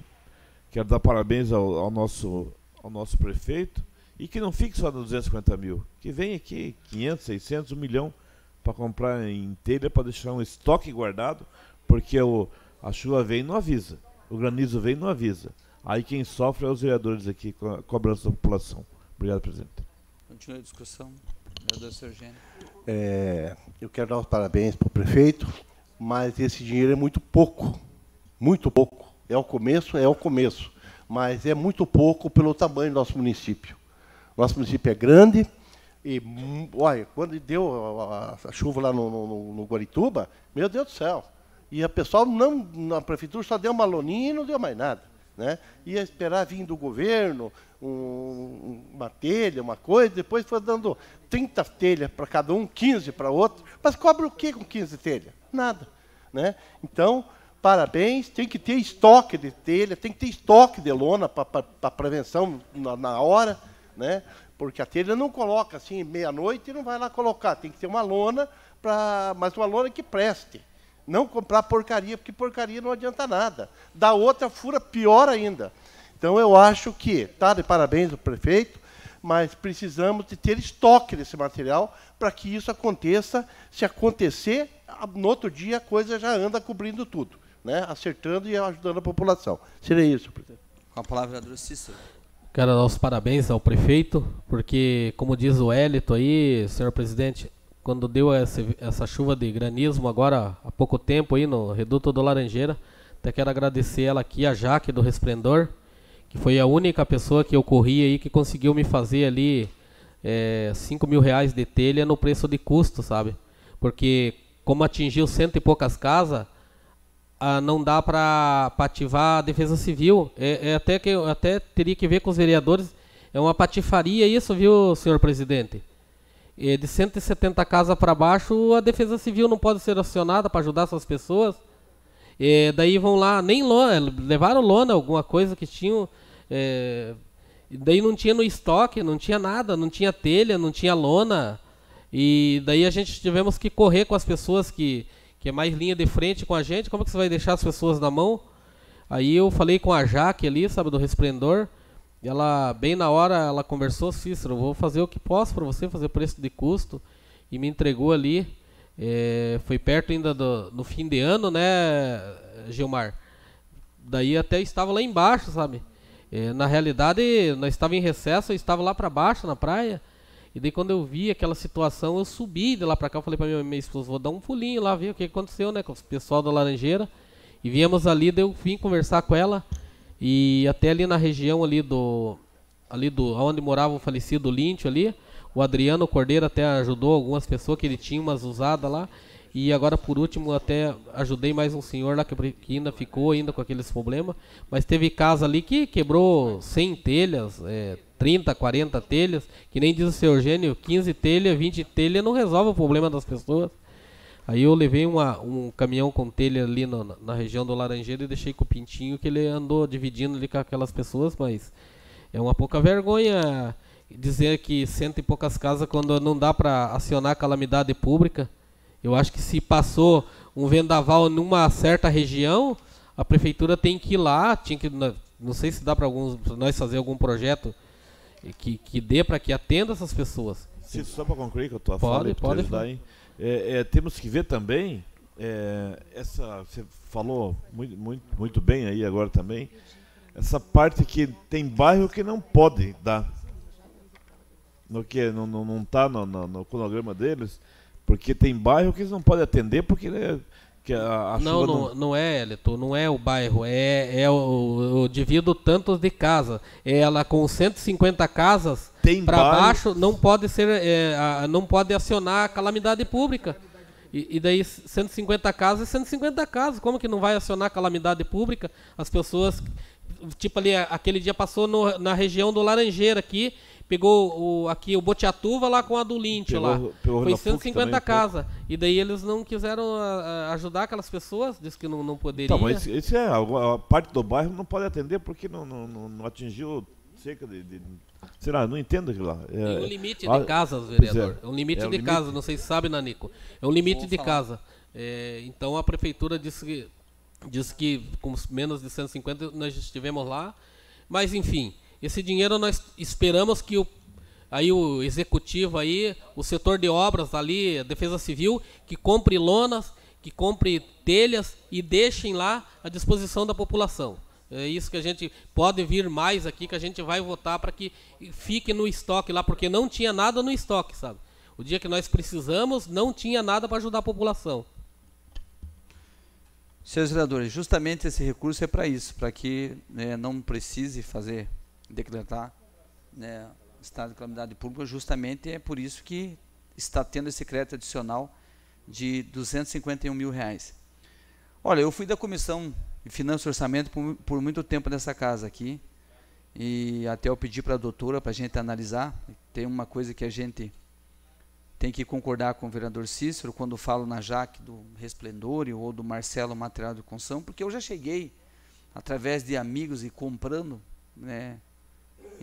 quero dar parabéns ao, ao nosso, ao nosso prefeito e que não fique só nos 250 mil, que venha aqui 500, 600, 1 milhão para comprar em para deixar um estoque guardado, porque o, a chuva vem e não avisa, o granizo vem e não avisa. Aí quem sofre é os vereadores aqui, co cobrança da população. Obrigado, presidente. Continua a discussão. Vereador Sergênio. É, eu quero dar os parabéns para o prefeito, mas esse dinheiro é muito pouco muito pouco. É o começo, é o começo. Mas é muito pouco pelo tamanho do nosso município. Nosso município é grande e, olha, quando deu a, a chuva lá no, no, no Guarituba, meu Deus do céu. E a pessoal não, na prefeitura só deu uma loninha e não deu mais nada. Né? Ia esperar vir do governo um, uma telha, uma coisa, depois foi dando 30 telhas para cada um, 15 para outro. Mas cobre o que com 15 telhas? Nada. Né? Então, parabéns, tem que ter estoque de telha, tem que ter estoque de lona para prevenção na, na, hora, né? Porque a telha não coloca assim meia-noite e não vai lá colocar, tem que ter uma lona para, mas uma lona que preste. Não comprar porcaria, porque porcaria não adianta nada. Da outra fura pior ainda. Então eu acho que tá de parabéns o prefeito, mas precisamos de ter estoque desse material para que isso aconteça. Se acontecer, no outro dia a coisa já anda cobrindo tudo né, acertando e ajudando a população. Seria isso, presidente. Com a palavra, vereador Cícero. Quero dar os parabéns ao prefeito, porque, como diz o Hélito aí, senhor presidente, quando deu essa, essa chuva de granismo agora há pouco tempo aí no Reduto do Laranjeira, até quero agradecer ela aqui, a Jaque do Resplendor, que foi a única pessoa que eu corri aí que conseguiu me fazer ali 5 é, mil reais de telha no preço de custo, sabe? Porque como atingiu cento e poucas casas, ah, não dá para ativar a defesa civil. É, é, até que até teria que ver com os vereadores. É uma patifaria isso, viu, senhor presidente? É de 170 casas para baixo, a defesa civil não pode ser acionada para ajudar essas pessoas. É, daí vão lá, nem lona, é, levaram lona, alguma coisa que tinham. É, daí não tinha no estoque, não tinha nada, não tinha telha, não tinha lona. E daí a gente tivemos que correr com as pessoas que que é mais linha de frente com a gente, como é que você vai deixar as pessoas na mão? Aí eu falei com a Jaque ali, sabe, do Resplendor. Ela, bem na hora, ela conversou, Cícero, vou fazer o que posso para você, fazer preço de custo. E me entregou ali. É, foi perto ainda do, fim de ano, né, Gilmar? Daí até estava lá embaixo, sabe? É, na realidade, nós estava em recesso, eu estava lá para baixo na praia. E daí quando eu vi aquela situação, eu subi de lá pra cá, eu falei pra minha, minha esposa, vou dar um pulinho lá, ver o que aconteceu, né, com o pessoal da Laranjeira. E viemos ali, daí eu vim conversar com ela, e até ali na região ali do... ali do... onde morava o falecido Lintio ali, o Adriano Cordeiro até ajudou algumas pessoas que ele tinha umas usadas lá. E agora, por último, até ajudei mais um senhor lá que, ainda ficou ainda com aqueles problemas. Mas teve casa ali que quebrou sem telhas, é, 30, 40 telhas, que nem diz o seu Eugênio, 15 telhas, 20 telhas não resolve o problema das pessoas. Aí eu levei uma, um caminhão com telha ali na, na região do Laranjeiro e deixei com o Pintinho, que ele andou dividindo ali com aquelas pessoas, mas é uma pouca vergonha dizer que cento e poucas casas quando não dá para acionar calamidade pública. Eu acho que se passou um vendaval numa certa região, a prefeitura tem que ir lá, tinha que não sei se dá para nós fazer algum projeto que, que dê para que atenda essas pessoas. Sim, só para concluir que eu estou falando, pode, pode ajudar, hein? É, é, temos que ver também é, essa você falou muito, muito, muito bem aí agora também essa parte que tem bairro que não pode dar no que não não, não tá no, no, no cronograma deles porque tem bairro que eles não podem atender porque né, que a, a não, não, não é, Elito, não é o bairro, é, é o, eu divido tantos de casa. É ela com 150 casas para baixo não pode ser, é, a, não pode acionar a calamidade pública. E, e, daí 150 casas, 150 é casas, como que não vai acionar a calamidade pública? As pessoas, tipo ali, aquele dia passou no, na região do Laranjeira aqui, pegou o, aqui o Botiatuva lá com a do Lynch lá. Foi 150 casas. E daí eles não quiseram a, ah, a ah, ajudar aquelas pessoas, disse que não, não poderia. Então, mas isso é, a parte do bairro não pode atender porque não, não, não, não atingiu cerca de, de sei lá, não entendo aquilo lá. É, Tem um limite de casas, é. vereador. É, um limite é de limite... casa, não sei se sabe, Nanico. É um limite de falar. casa. É, então a prefeitura disse que, disse que com menos de 150 nós estivemos lá. Mas enfim, esse dinheiro nós esperamos que o, aí o executivo aí, o setor de obras ali, a Defesa Civil, que compre lonas, que compre telhas e deixem lá à disposição da população. É isso que a gente pode vir mais aqui, que a gente vai votar para que fique no estoque lá, porque não tinha nada no estoque, sabe? O dia que nós precisamos, não tinha nada para ajudar a população. Senhores vereadores, justamente esse recurso é para isso, para que né, não precise fazer decretar né, estado de calamidade pública, justamente é por isso que está tendo esse crédito adicional de 251 mil reais. Olha, eu fui da Comissão de Finanças e Orçamento por, por muito tempo nessa casa aqui, e até eu pedi para a doutora para a gente analisar. Tem uma coisa que a gente tem que concordar com o vereador Cícero quando falo na Jaque do Resplendor ou do Marcelo Material de Construção, porque eu já cheguei através de amigos e comprando né,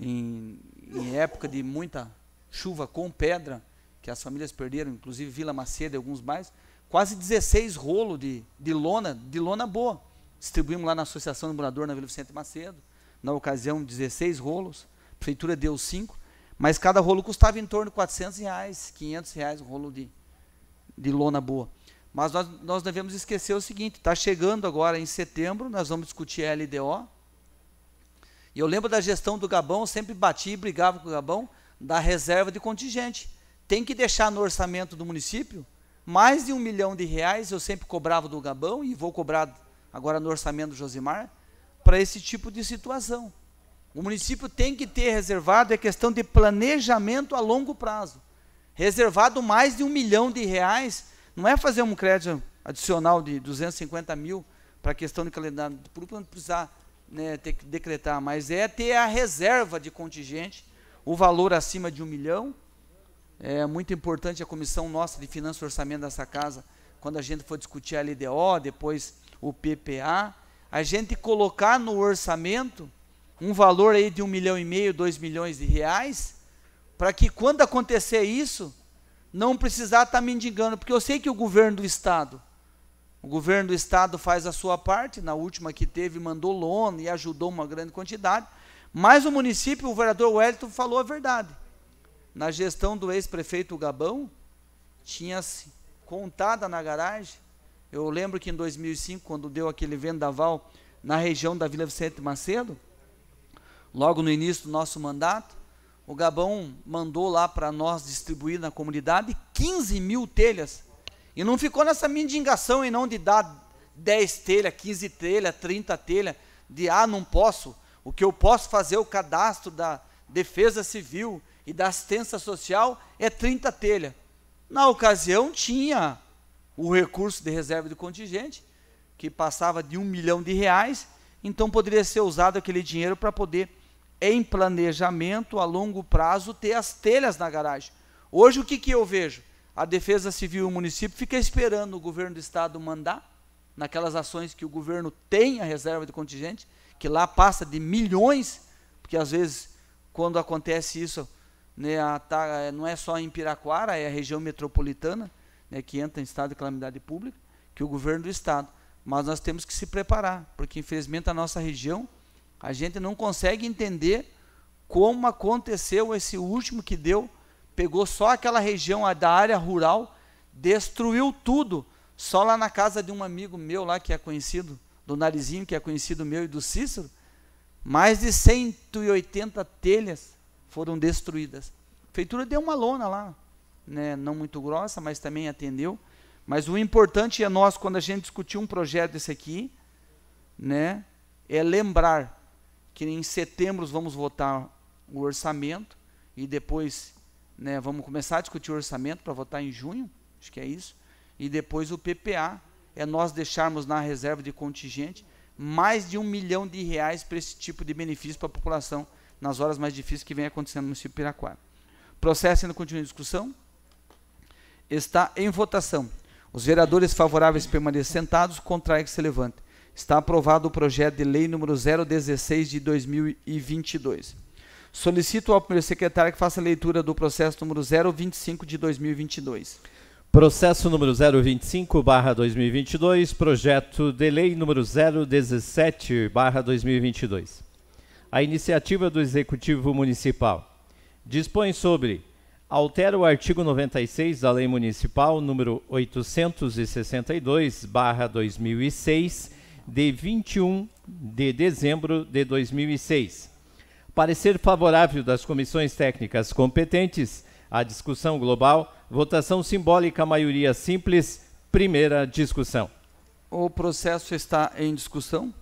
em, em época de muita chuva com pedra, que as famílias perderam, inclusive Vila Macedo e alguns mais, quase 16 rolos de, de lona, de lona boa. Distribuímos lá na Associação do Morador na Vila Vicente Macedo, na ocasião 16 rolos, a prefeitura deu 5, mas cada rolo custava em torno de 400 reais, 500 reais um rolo de, de lona boa. Mas nós, nós devemos esquecer o seguinte, está chegando agora em setembro, nós vamos discutir a LDO, e eu lembro da gestão do Gabão, sempre bati e brigava com o Gabão da reserva de contingente. Tem que deixar no orçamento do município mais de um milhão de reais, eu sempre cobrava do Gabão e vou cobrar agora no orçamento do Josimar, para esse tipo de situação. O município tem que ter reservado, é questão de planejamento a longo prazo. Reservado mais de um milhão de reais, não é fazer um crédito adicional de 250 mil para a questão de calendário público, não precisar né, ter que decretar, mas é ter a reserva de contingente, o valor acima de um milhão. É muito importante a comissão nossa de finanças e orçamento dessa casa, quando a gente for discutir a LDO, depois o PPA, a gente colocar no orçamento um valor aí de um milhão e meio, dois milhões de reais, para que quando acontecer isso, não precisar estar tá mendigando, porque eu sei que o governo do estado o governo do estado faz a sua parte, na última que teve, mandou lona e ajudou uma grande quantidade. Mas o município, o vereador Wellington falou a verdade. Na gestão do ex-prefeito Gabão, tinha-se contada na garagem. Eu lembro que em 2005, quando deu aquele vendaval na região da Vila Vicente Macedo, logo no início do nosso mandato, o Gabão mandou lá para nós distribuir na comunidade 15 mil telhas e não ficou nessa mendigação e não de dar 10 telhas, 15 telhas, 30 telhas, de ah, não posso. O que eu posso fazer, o cadastro da defesa civil e da assistência social é 30 telhas. Na ocasião tinha o recurso de reserva de contingente, que passava de um milhão de reais, então poderia ser usado aquele dinheiro para poder, em planejamento a longo prazo, ter as telhas na garagem. Hoje o que, que eu vejo? a Defesa Civil e o município fica esperando o governo do estado mandar naquelas ações que o governo tem a reserva de contingente, que lá passa de milhões, porque às vezes quando acontece isso, né, a, tá, não é só em Piraquara, é a região metropolitana, né, que entra em estado de calamidade pública, que o governo do estado. Mas nós temos que se preparar, porque infelizmente a nossa região, a gente não consegue entender como aconteceu esse último que deu pegou só aquela região da área rural, destruiu tudo, só lá na casa de um amigo meu lá que é conhecido, do Narizinho, que é conhecido meu e do Cícero, mais de 180 telhas foram destruídas. A feitura deu uma lona lá, né, não muito grossa, mas também atendeu. Mas o importante é nós, quando a gente discutir um projeto desse aqui, né, é lembrar que em setembro vamos votar o orçamento e depois né, vamos começar a discutir o orçamento para votar em junho, acho que é isso, e depois o PPA, é nós deixarmos na reserva de contingente mais de um milhão de reais para esse tipo de benefício para a população nas horas mais difíceis que vem acontecendo no município de Piraquara. Processo ainda continua em discussão. Está em votação. Os vereadores favoráveis permanecem sentados, contraem que se levantem. Está aprovado o projeto de lei número 016 de 2022. Solicito ao primeiro secretário que faça a leitura do processo número 025 de 2022. Processo número 025/2022, projeto de lei número 017/2022. A iniciativa do Executivo Municipal dispõe sobre altera o artigo 96 da Lei Municipal número 862/2006 de 21 de dezembro de 2006 Parecer favorável das comissões técnicas competentes à discussão global. Votação simbólica, maioria simples. Primeira discussão. O processo está em discussão?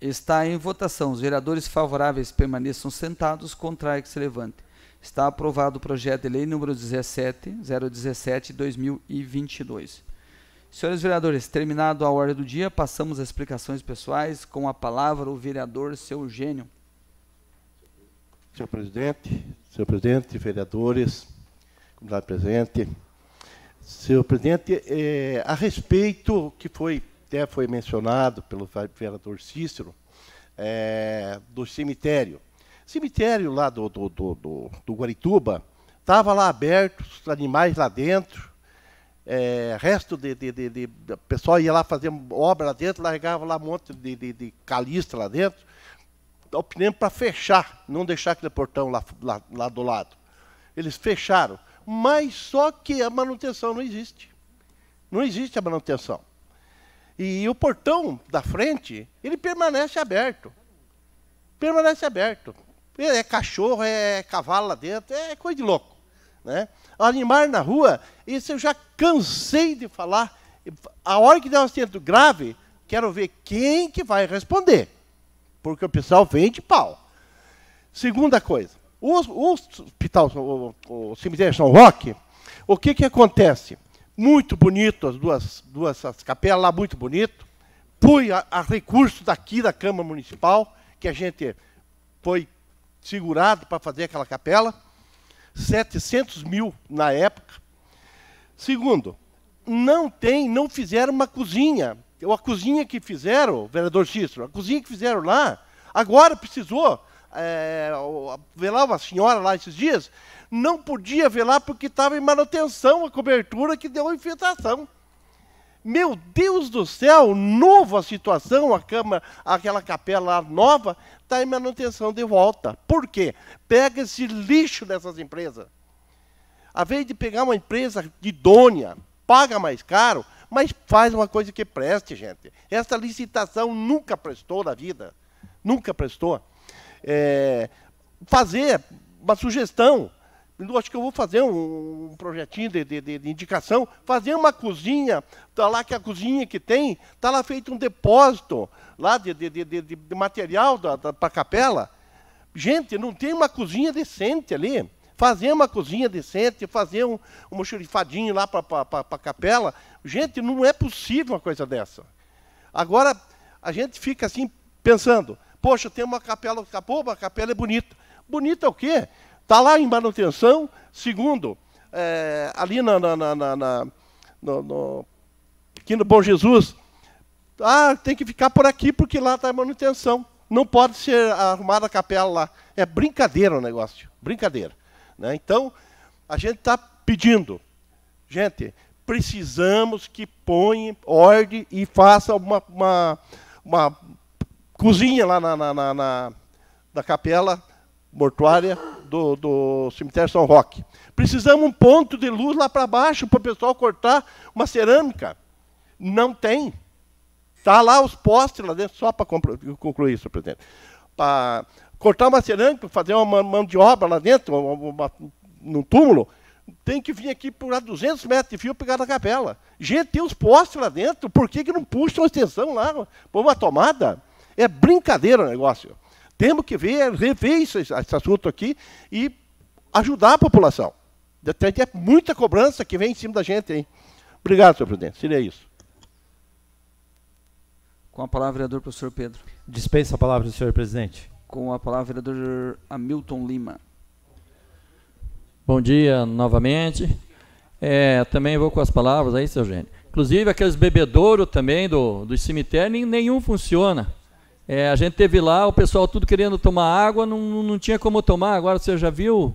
Está em votação. Os vereadores favoráveis permaneçam sentados, contrário que se levante. Está aprovado o projeto de lei número 17, 017, 2022. Senhores vereadores, terminado a ordem do dia, passamos às explicações pessoais com a palavra o vereador Seu Gênio. Senhor presidente, senhor presidente, vereadores, comunidade presente. Senhor presidente, é, a respeito que foi até foi mencionado pelo vereador Cícero, é, do cemitério. Cemitério lá do, do, do, do, do Guarituba, estava lá aberto, os animais lá dentro, é, resto de, de, de, de pessoal ia lá fazer obra lá dentro, largava lá um monte de, de, de lá dentro ao pneu para fechar, não deixar aquele portão lá, lá, lá do lado. Eles fecharam. Mas só que a manutenção não existe. Não existe a manutenção. E o portão da frente, ele permanece aberto. Permanece aberto. É, é cachorro, é cavalo lá dentro, é coisa de louco. Né? Animar na rua, isso eu já cansei de falar. A hora que der um acidente grave, quero ver quem que vai responder porque o pessoal vende pau. Segunda coisa, o, o hospital, o, o, cemitério São Roque, o que, que acontece? Muito bonito, as duas, duas as capelas lá, muito bonito. Põe a, a recurso daqui da Câmara Municipal, que a gente foi segurado para fazer aquela capela. 700 mil na época. Segundo, não tem, não fizeram uma cozinha a cozinha que fizeram, vereador Cícero, a cozinha que fizeram lá, agora precisou é, velar uma senhora lá esses dias, não podia velar porque estava em manutenção a cobertura que deu a infiltração. Meu Deus do céu, nova situação, a cama, aquela capela nova está em manutenção de volta. Por quê? Pega esse lixo dessas empresas. A vez de pegar uma empresa idônea, paga mais caro, mas faz uma coisa que preste, gente. Essa licitação nunca prestou na vida. Nunca prestou. É, fazer uma sugestão. Eu acho que eu vou fazer um, um projetinho de, de, de, indicação, fazer uma cozinha, tá lá que a cozinha que tem, tá lá feito um depósito lá de, de material para a capela. Gente, não tem uma cozinha decente ali fazer uma cozinha decente, fazer um, um mochurifadinho lá para a capela. Gente, não é possível uma coisa dessa. Agora, a gente fica assim pensando, poxa, tem uma capela, pô, a capela é bonita. Bonita é o quê? Está lá em manutenção, segundo, é, ali na, na, na, na no, no, aqui no Bom Jesus, ah, tem que ficar por aqui porque lá está a manutenção. Não pode ser arrumada a capela lá. É brincadeira o negócio, brincadeira. Né? Então, a gente está pedindo, gente, precisamos que ponha ordem e faça uma, uma, uma cozinha lá na, na, na, na, capela mortuária do, do, cemitério São Roque. Precisamos um ponto de luz lá para baixo para o pessoal cortar uma cerâmica. Não tem. Está lá os postes lá dentro, só para concluir isso, presidente. Para cortar uma cerâmica, fazer uma mão de obra lá dentro, uma, uma, num túmulo, tem que vir aqui por 200 metros de fio pegar na capela. Gente, tem os postes lá dentro, por que, que não puxa uma extensão lá, por uma tomada? É brincadeira o negócio. Temos que ver, rever esse, esse assunto aqui e ajudar a população. Tem muita cobrança que vem em cima da gente, hein? Obrigado, senhor presidente. Seria isso. Com a palavra, vereador professor Pedro. Dispensa a palavra do senhor presidente. Com a palavra, o vereador Hamilton Lima. Bom dia novamente. É, também vou com as palavras aí, seu Gênio. Inclusive, aqueles bebedouros também do, do cemitério, nenhum funciona. É, a gente teve lá, o pessoal tudo querendo tomar água, não, não tinha como tomar. Agora você já viu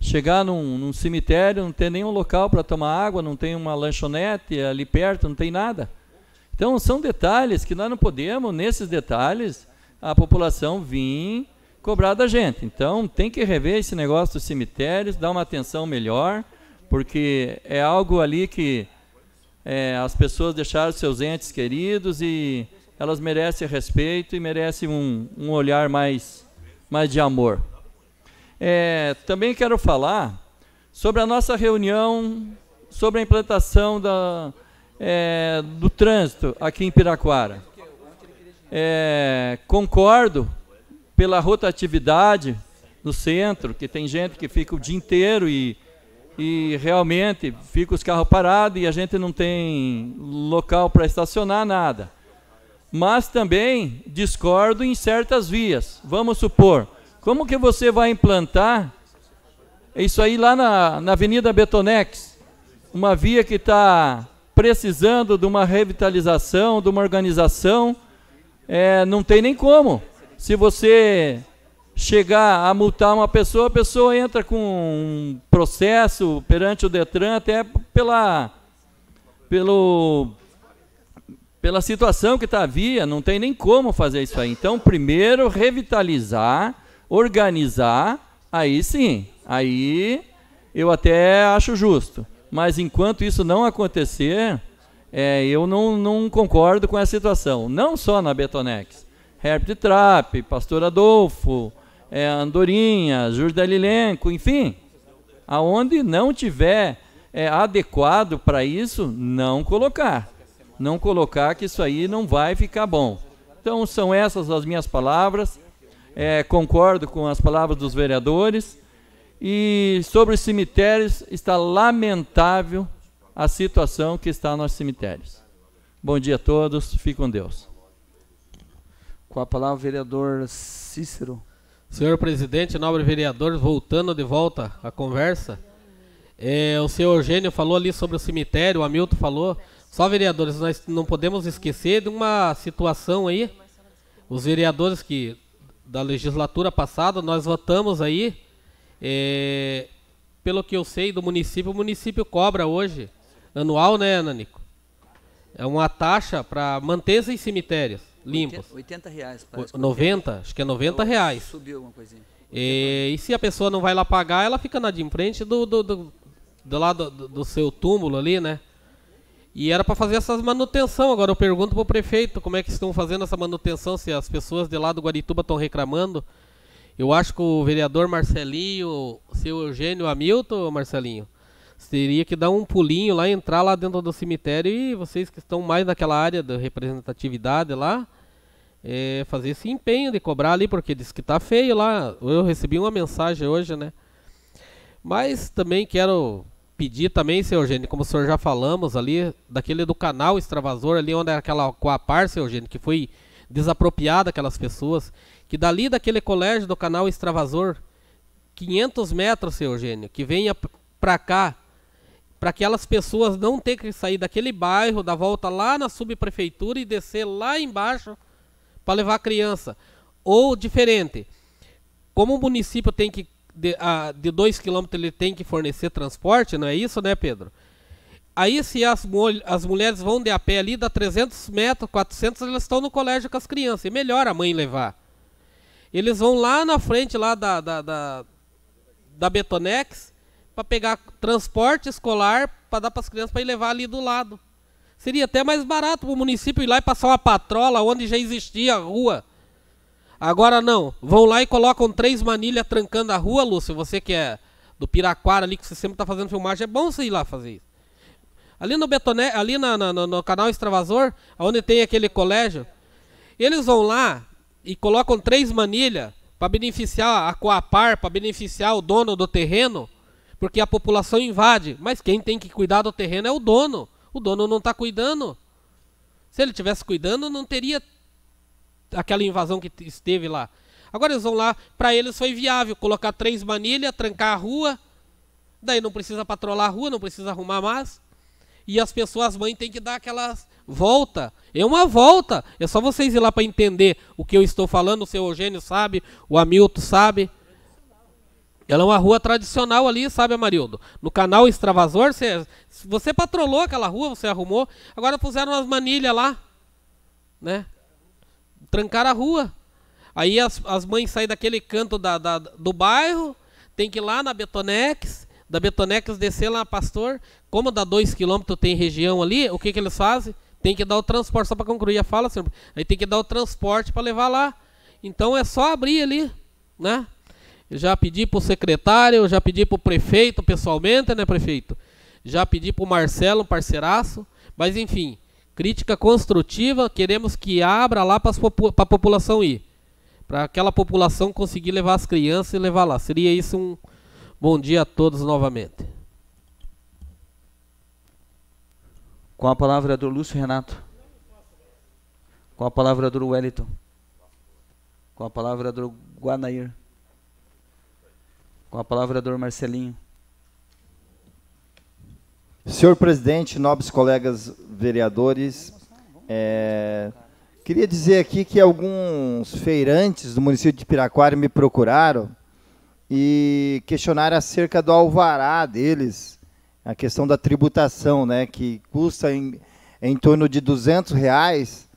chegar num, num cemitério, não tem nenhum local para tomar água, não tem uma lanchonete ali perto, não tem nada. Então são detalhes que nós não podemos, nesses detalhes, a população vir cobrar da gente. Então tem que rever esse negócio dos cemitérios, dar uma atenção melhor, porque é algo ali que é, as pessoas deixaram seus entes queridos e elas merecem respeito e merecem um, um olhar mais, mais de amor. É, também quero falar sobre a nossa reunião sobre a implantação da, é, do trânsito aqui em Piraquara. É, concordo pela rotatividade no centro, que tem gente que fica o dia inteiro e, e realmente fica os carros parados e a gente não tem local para estacionar nada. Mas também discordo em certas vias. Vamos supor, como que você vai implantar isso aí lá na, na Avenida Betonex? Uma via que está precisando de uma revitalização, de uma organização é, não tem nem como. Se você chegar a multar uma pessoa, a pessoa entra com um processo perante o Detran, até pela, pelo, pela situação que está havia, não tem nem como fazer isso aí. Então, primeiro, revitalizar, organizar, aí sim, aí eu até acho justo. Mas enquanto isso não acontecer, é, eu não, não concordo com essa situação. Não só na Betonex. de Trap, Pastor Adolfo, é, Andorinha, Delilenco, enfim. Aonde não tiver é, adequado para isso, não colocar. Não colocar que isso aí não vai ficar bom. Então, são essas as minhas palavras. É, concordo com as palavras dos vereadores. E sobre os cemitérios, está lamentável a situação que está nos cemitérios. Bom dia a todos, fique com Deus. Com a palavra, o vereador Cícero. Senhor presidente, nobre vereador, voltando de volta à conversa. É, o senhor Eugênio falou ali sobre o cemitério, o Hamilton falou. Só vereadores, nós não podemos esquecer de uma situação aí. Os vereadores que da legislatura passada, nós votamos aí, é, pelo que eu sei do município, o município cobra hoje anual, né, Nanico? É uma taxa para manter esses cemitérios limpos. 80 reais, parece. 90? Acho que é 90 reais. Subiu alguma coisinha. E, e, se a pessoa não vai lá pagar, ela fica na de em frente do, do, do, do lado do, do seu túmulo ali, né? E era para fazer essas manutenção. Agora eu pergunto para o prefeito como é que estão fazendo essa manutenção, se as pessoas de lá do Guarituba estão reclamando. Eu acho que o vereador Marcelinho, seu Eugênio Hamilton, Marcelinho, teria que dar um pulinho lá, entrar lá dentro do cemitério e vocês que estão mais naquela área da representatividade lá, é, fazer esse empenho de cobrar ali, porque diz que está feio lá. Eu recebi uma mensagem hoje, né? Mas também quero pedir também, seu Eugênio, como o senhor já falamos ali, daquele do canal extravasor ali, onde era é aquela com a par, seu Eugênio, que foi desapropriada aquelas pessoas, que dali daquele colégio do canal extravasor, 500 metros, seu Eugênio, que venha para cá para que aquelas pessoas não tenham que sair daquele bairro, dar volta lá na subprefeitura e descer lá embaixo para levar a criança. Ou diferente, como o município tem que de, a, de dois quilômetros ele tem que fornecer transporte, não é isso, né, Pedro? Aí se as, as mulheres vão de a pé ali, dá 300 metros, 400, elas estão no colégio com as crianças. É melhor a mãe levar. Eles vão lá na frente lá da, da, da, da Betonex, para pegar transporte escolar para dar para as crianças para ir levar ali do lado. Seria até mais barato para o município ir lá e passar uma patrola onde já existia a rua. Agora não, vão lá e colocam três manilhas trancando a rua, Lúcio, você que é do Piraquara ali, que você sempre está fazendo filmagem, é bom você ir lá fazer isso. Ali no Betoné, ali na, na, no canal Extravasor, onde tem aquele colégio, eles vão lá e colocam três manilhas para beneficiar a Coapar, para beneficiar o dono do terreno, porque a população invade. Mas quem tem que cuidar do terreno é o dono. O dono não está cuidando. Se ele tivesse cuidando, não teria aquela invasão que esteve lá. Agora eles vão lá, para eles foi viável colocar três manilhas, trancar a rua, daí não precisa patrolar a rua, não precisa arrumar mais. E as pessoas mães têm que dar aquelas volta. É uma volta. É só vocês ir lá para entender o que eu estou falando, o seu Eugênio sabe, o Hamilton sabe. Ela é uma rua tradicional ali, sabe, Amarildo? No canal Extravasor, você, você patrolou aquela rua, você arrumou. Agora puseram umas manilhas lá, né? Trancaram a rua. Aí as, as mães saem daquele canto da, da, do bairro, tem que ir lá na Betonex, da Betonex descer lá na Pastor. Como dá 2km tem região ali, o que, que eles fazem? Tem que dar o transporte, só para concluir a fala, senhor. Aí tem que dar o transporte para levar lá. Então é só abrir ali, né? Eu já pedi para o secretário, eu já pedi para o prefeito pessoalmente, né, prefeito? Já pedi para o Marcelo, um parceiraço. Mas, enfim, crítica construtiva, queremos que abra lá para a população ir. Para aquela população conseguir levar as crianças e levar lá. Seria isso um bom dia a todos novamente. Com a palavra, do Lúcio Renato. Com a palavra, do Wellington. Com a palavra, do Guanair. Com a palavra, Dr. Marcelinho. Senhor presidente, nobres colegas vereadores, é, queria dizer aqui que alguns feirantes do município de Piraquara me procuraram e questionaram acerca do alvará deles, a questão da tributação, né, que custa em, em torno de 200 reais,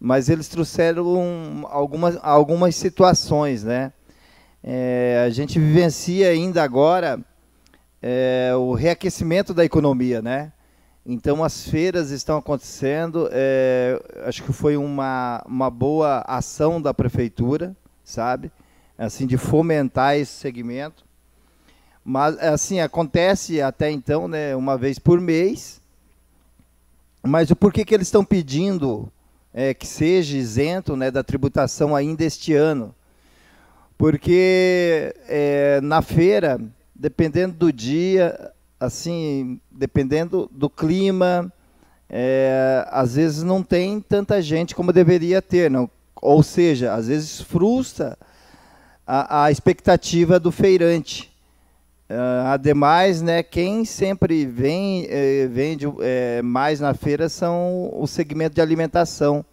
mas eles trouxeram algumas, algumas situações, né? É, a gente vivencia ainda agora é, o reaquecimento da economia, né? Então as feiras estão acontecendo. É, acho que foi uma, uma boa ação da prefeitura, sabe? Assim de fomentar esse segmento. Mas assim acontece até então, né? Uma vez por mês. Mas o porquê que eles estão pedindo é, que seja isento né, da tributação ainda este ano? Porque é, na feira, dependendo do dia, assim, dependendo do clima, é, às vezes não tem tanta gente como deveria ter, não. ou seja, às vezes frustra a, a expectativa do feirante. Uh, ademais, né, quem sempre vem, eh, vende é, mais na feira são o segmento de alimentação.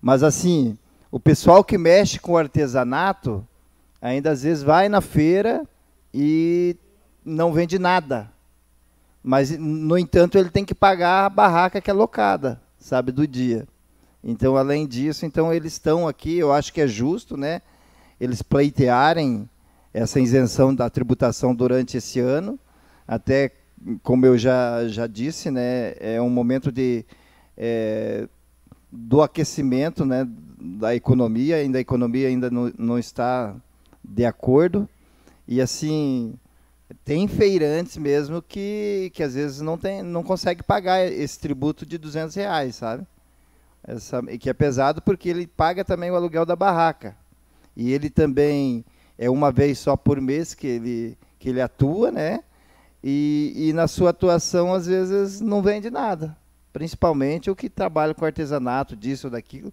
Mas assim, o pessoal que mexe com o artesanato ainda às vezes vai na feira e não vende nada. Mas, no entanto, ele tem que pagar a barraca que é locada, sabe, do dia. Então, além disso, então eles estão aqui, eu acho que é justo, né? Eles pleitearem essa isenção da tributação durante esse ano, até como eu já, já disse, né, é um momento de, é, do aquecimento né, da economia, ainda a economia ainda não, não está de acordo. E assim, tem feirantes mesmo que, que às vezes não, tem, não consegue pagar esse tributo de 200 reais, sabe? Essa, que é pesado porque ele paga também o aluguel da barraca. E ele também é uma vez só por mês que ele, que ele atua, né? E, e na sua atuação, às vezes, não vende nada. Principalmente o que trabalha com artesanato, disso ou daquilo.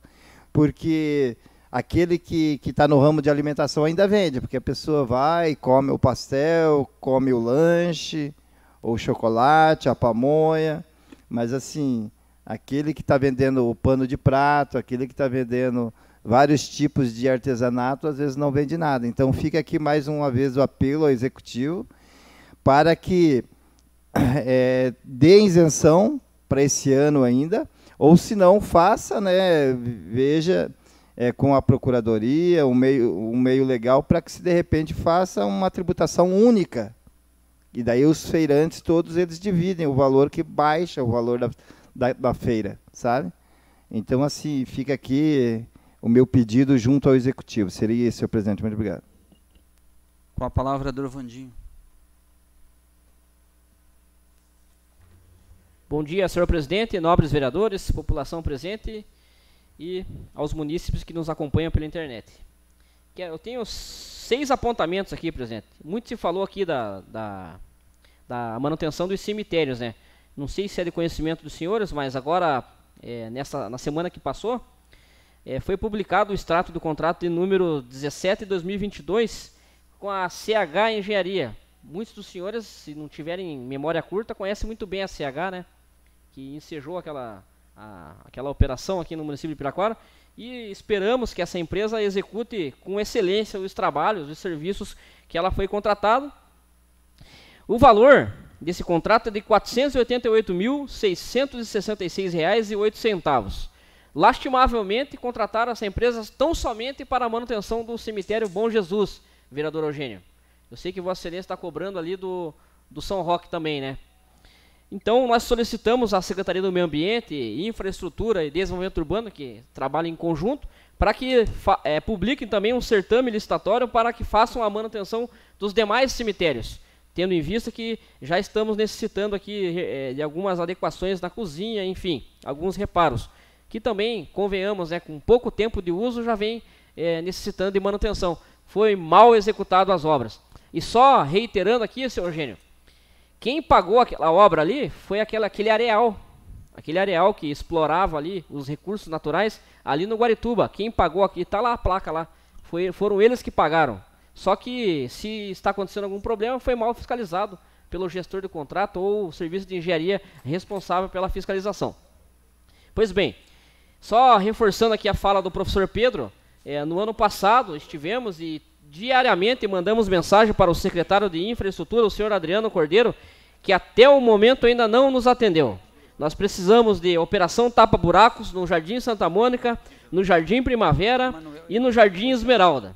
Porque aquele que está no ramo de alimentação ainda vende, porque a pessoa vai, come o pastel, come o lanche, ou o chocolate, a pamonha, mas assim, aquele que está vendendo o pano de prato, aquele que está vendendo vários tipos de artesanato, às vezes não vende nada. Então fica aqui mais uma vez o apelo ao executivo para que é, dê isenção para esse ano ainda, ou se não, faça, né, veja é, com a procuradoria, um meio, um meio legal para que se de repente faça uma tributação única. E daí os feirantes todos eles dividem o valor que baixa o valor da, da, da feira, sabe? Então assim fica aqui o meu pedido junto ao executivo. Seria esse, senhor presidente. Muito obrigado. Com a palavra, Dorvandinho. Bom dia, senhor presidente, nobres vereadores, população presente e aos munícipes que nos acompanham pela internet. Eu tenho seis apontamentos aqui, presidente. Muito se falou aqui da, da, da manutenção dos cemitérios, né? Não sei se é de conhecimento dos senhores, mas agora, é, nessa, na semana que passou, é, foi publicado o extrato do contrato de número 17 de 2022 com a CH Engenharia. Muitos dos senhores, se não tiverem memória curta, conhecem muito bem a CH, né? Que ensejou aquela a, aquela operação aqui no município de Piraquara e esperamos que essa empresa execute com excelência os trabalhos, os serviços que ela foi contratada. O valor desse contrato é de R$ 488.666,08. Lastimavelmente, contrataram essa empresa tão somente para a manutenção do cemitério Bom Jesus, vereador Eugênio. Eu sei que Vossa Excelência está cobrando ali do, do São Roque também, né? Então, nós solicitamos à Secretaria do Meio Ambiente, Infraestrutura e Desenvolvimento Urbano, que trabalha em conjunto, para que é, publiquem também um certame licitatório para que façam a manutenção dos demais cemitérios, tendo em vista que já estamos necessitando aqui é, de algumas adequações na cozinha, enfim, alguns reparos, que também, convenhamos, né, com pouco tempo de uso já vem é, necessitando de manutenção. Foi mal executado as obras. E só reiterando aqui, senhor Eugênio, quem pagou aquela obra ali foi aquela, aquele areal. Aquele areal que explorava ali os recursos naturais ali no Guarituba. Quem pagou aqui, está lá a placa lá. Foi, foram eles que pagaram. Só que se está acontecendo algum problema, foi mal fiscalizado pelo gestor do contrato ou o serviço de engenharia responsável pela fiscalização. Pois bem, só reforçando aqui a fala do professor Pedro, é, no ano passado estivemos e diariamente mandamos mensagem para o secretário de Infraestrutura, o senhor Adriano Cordeiro, que até o momento ainda não nos atendeu. Nós precisamos de Operação Tapa Buracos no Jardim Santa Mônica, no Jardim Primavera e no Jardim Esmeralda.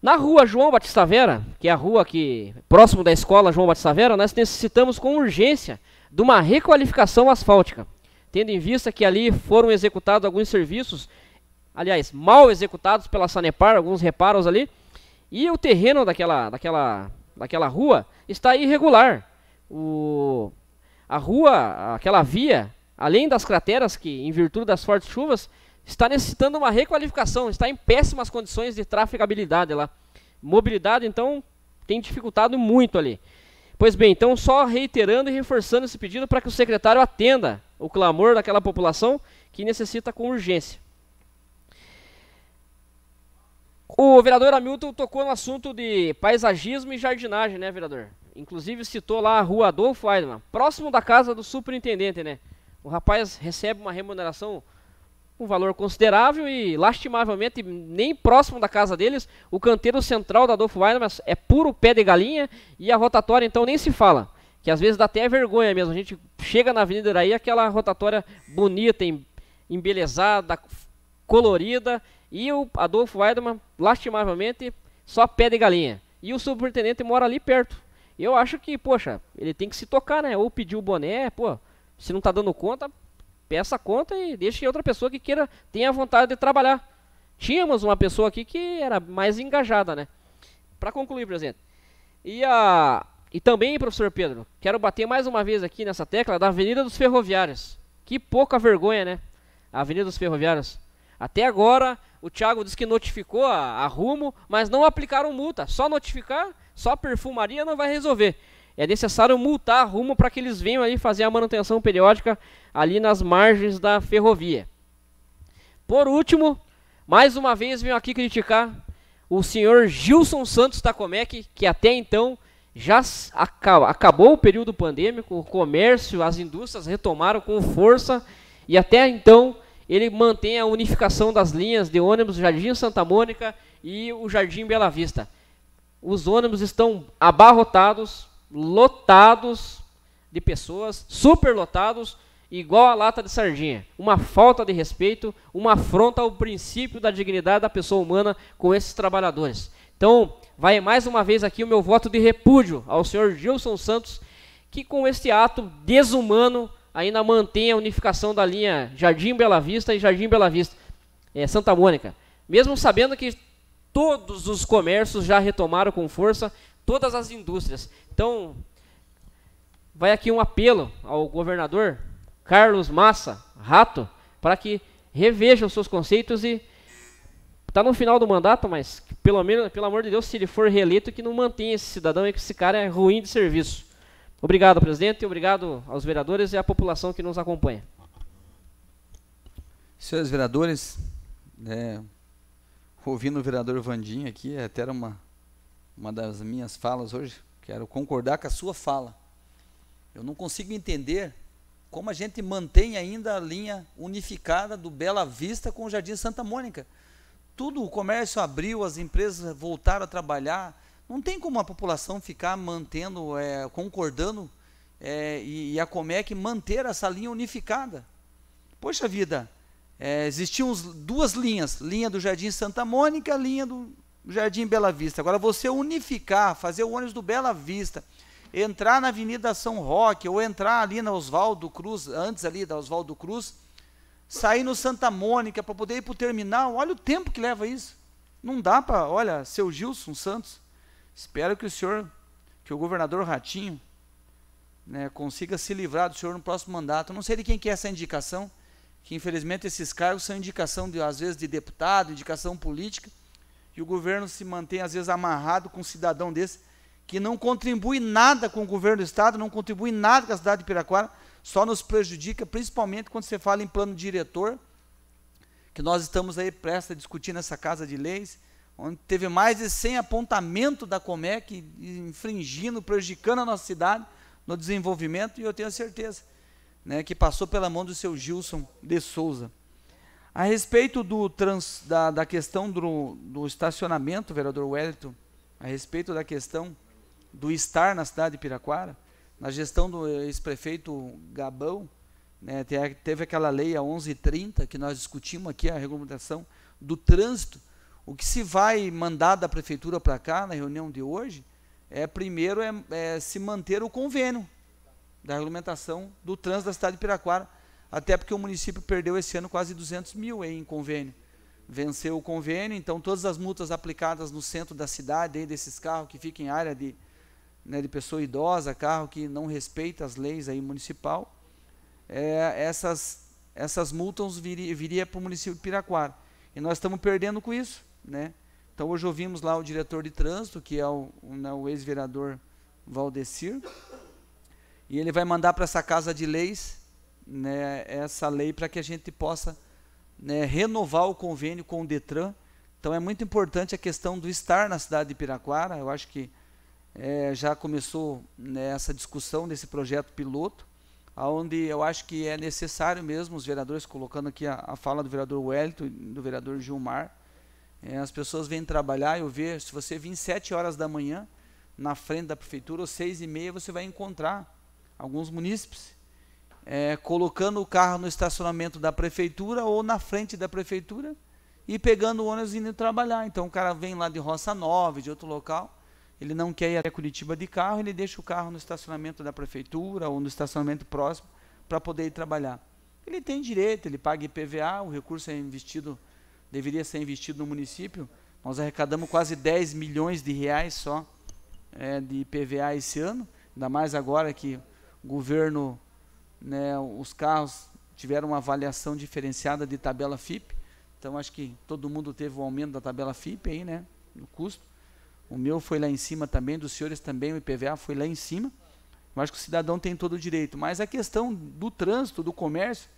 Na rua João Batista Vera, que é a rua que próximo da escola João Batista Vera, nós necessitamos com urgência de uma requalificação asfáltica, tendo em vista que ali foram executados alguns serviços, aliás, mal executados pela Sanepar, alguns reparos ali, e o terreno daquela, daquela, daquela rua está irregular. O, a rua, aquela via, além das crateras que, em virtude das fortes chuvas, está necessitando uma requalificação, está em péssimas condições de trafegabilidade lá. Mobilidade, então, tem dificultado muito ali. Pois bem, então só reiterando e reforçando esse pedido para que o secretário atenda o clamor daquela população que necessita com urgência. O vereador Hamilton tocou no assunto de paisagismo e jardinagem, né, vereador? Inclusive citou lá a rua Adolfo Weidmann, próximo da casa do superintendente, né? O rapaz recebe uma remuneração um valor considerável e, lastimavelmente, nem próximo da casa deles, o canteiro central da Adolfo Weidmann é puro pé de galinha e a rotatória, então, nem se fala. Que às vezes dá até vergonha mesmo. A gente chega na Avenida Iraí, aquela rotatória bonita, embelezada, colorida, e o Adolfo Weidmann, lastimavelmente, só pé de galinha. E o superintendente mora ali perto. Eu acho que, poxa, ele tem que se tocar, né? Ou pedir o boné, pô, se não tá dando conta, peça a conta e deixe outra pessoa que queira, tenha vontade de trabalhar. Tínhamos uma pessoa aqui que era mais engajada, né? Para concluir, presidente. E a e também, professor Pedro, quero bater mais uma vez aqui nessa tecla da Avenida dos Ferroviários. Que pouca vergonha, né? A Avenida dos Ferroviários. Até agora, o Thiago disse que notificou a, a rumo, mas não aplicaram multa. Só notificar só perfumaria não vai resolver. É necessário multar rumo para que eles venham aí fazer a manutenção periódica ali nas margens da ferrovia. Por último, mais uma vez venho aqui criticar o senhor Gilson Santos Tacomec, que até então já acabou o período pandêmico, o comércio, as indústrias retomaram com força e até então ele mantém a unificação das linhas de ônibus Jardim Santa Mônica e o Jardim Bela Vista os ônibus estão abarrotados, lotados de pessoas, superlotados, igual a lata de sardinha. Uma falta de respeito, uma afronta ao princípio da dignidade da pessoa humana com esses trabalhadores. Então, vai mais uma vez aqui o meu voto de repúdio ao senhor Gilson Santos, que com este ato desumano ainda mantém a unificação da linha Jardim Bela Vista e Jardim Bela Vista, é, Santa Mônica. Mesmo sabendo que todos os comércios já retomaram com força, todas as indústrias. Então, vai aqui um apelo ao governador Carlos Massa Rato para que reveja os seus conceitos e está no final do mandato, mas pelo menos, pelo amor de Deus, se ele for reeleito, que não mantenha esse cidadão e que esse cara é ruim de serviço. Obrigado, presidente, obrigado aos vereadores e à população que nos acompanha. Senhores vereadores, é, ouvindo o vereador Vandinho aqui, é até era uma, uma das minhas falas hoje, quero concordar com a sua fala. Eu não consigo entender como a gente mantém ainda a linha unificada do Bela Vista com o Jardim Santa Mônica. Tudo, o comércio abriu, as empresas voltaram a trabalhar. Não tem como a população ficar mantendo, é, concordando é, e, e a Comec manter essa linha unificada. Poxa vida, é, existiam duas linhas, linha do Jardim Santa Mônica, linha do Jardim Bela Vista. Agora, você unificar, fazer o ônibus do Bela Vista, entrar na Avenida São Roque, ou entrar ali na Oswaldo Cruz, antes ali da Oswaldo Cruz, sair no Santa Mônica para poder ir para o terminal, olha o tempo que leva isso. Não dá para, olha, seu Gilson Santos, espero que o senhor, que o governador Ratinho, né, consiga se livrar do senhor no próximo mandato. Não sei de quem que é essa indicação, que infelizmente esses cargos são indicação, de, às vezes, de deputado, indicação política, e o governo se mantém, às vezes, amarrado com um cidadão desse, que não contribui nada com o governo do Estado, não contribui nada com a cidade de Piraquara, só nos prejudica, principalmente quando você fala em plano diretor, que nós estamos aí prestes a discutir nessa Casa de Leis, onde teve mais de 100 apontamentos da Comec, infringindo, prejudicando a nossa cidade no desenvolvimento, e eu tenho certeza né, que passou pela mão do seu Gilson de Souza. A respeito do trans, da, da questão do, do estacionamento, vereador Wellington, a respeito da questão do estar na cidade de Piraquara, na gestão do ex-prefeito Gabão, né, teve aquela lei a 1130 que nós discutimos aqui, a regulamentação do trânsito. O que se vai mandar da prefeitura para cá, na reunião de hoje, é primeiro é, é se manter o convênio da regulamentação do trânsito da cidade de Piraquara, até porque o município perdeu esse ano quase 200 mil em convênio. Venceu o convênio, então todas as multas aplicadas no centro da cidade, aí, desses carros que ficam em área de, né, de pessoa idosa, carro que não respeita as leis aí municipal, é, essas, essas multas viria, viria para o município de Piraquara. E nós estamos perdendo com isso. Né? Então hoje ouvimos lá o diretor de trânsito, que é o, o, né, o ex-vereador Valdecir, e ele vai mandar para essa casa de leis né, essa lei para que a gente possa né, renovar o convênio com o Detran. Então é muito importante a questão do estar na cidade de Piraquara. Eu acho que é, já começou né, essa discussão desse projeto piloto, aonde eu acho que é necessário mesmo os vereadores, colocando aqui a, a fala do vereador Wellington e do vereador Gilmar, é, as pessoas vêm trabalhar, eu vejo, se você vir 7 horas da manhã na frente da prefeitura, ou 6 e meia, você vai encontrar alguns munícipes, é, colocando o carro no estacionamento da prefeitura ou na frente da prefeitura e pegando o ônibus e indo trabalhar. Então o cara vem lá de Roça Nova, de outro local, ele não quer ir até Curitiba de carro, ele deixa o carro no estacionamento da prefeitura ou no estacionamento próximo para poder ir trabalhar. Ele tem direito, ele paga IPVA, o recurso é investido, deveria ser investido no município. Nós arrecadamos quase 10 milhões de reais só é, de IPVA esse ano, ainda mais agora que governo, né, os carros tiveram uma avaliação diferenciada de tabela FIP. Então acho que todo mundo teve um aumento da tabela FIP aí, né, no custo. O meu foi lá em cima também, dos senhores também, o IPVA foi lá em cima. Eu acho que o cidadão tem todo o direito, mas a questão do trânsito, do comércio,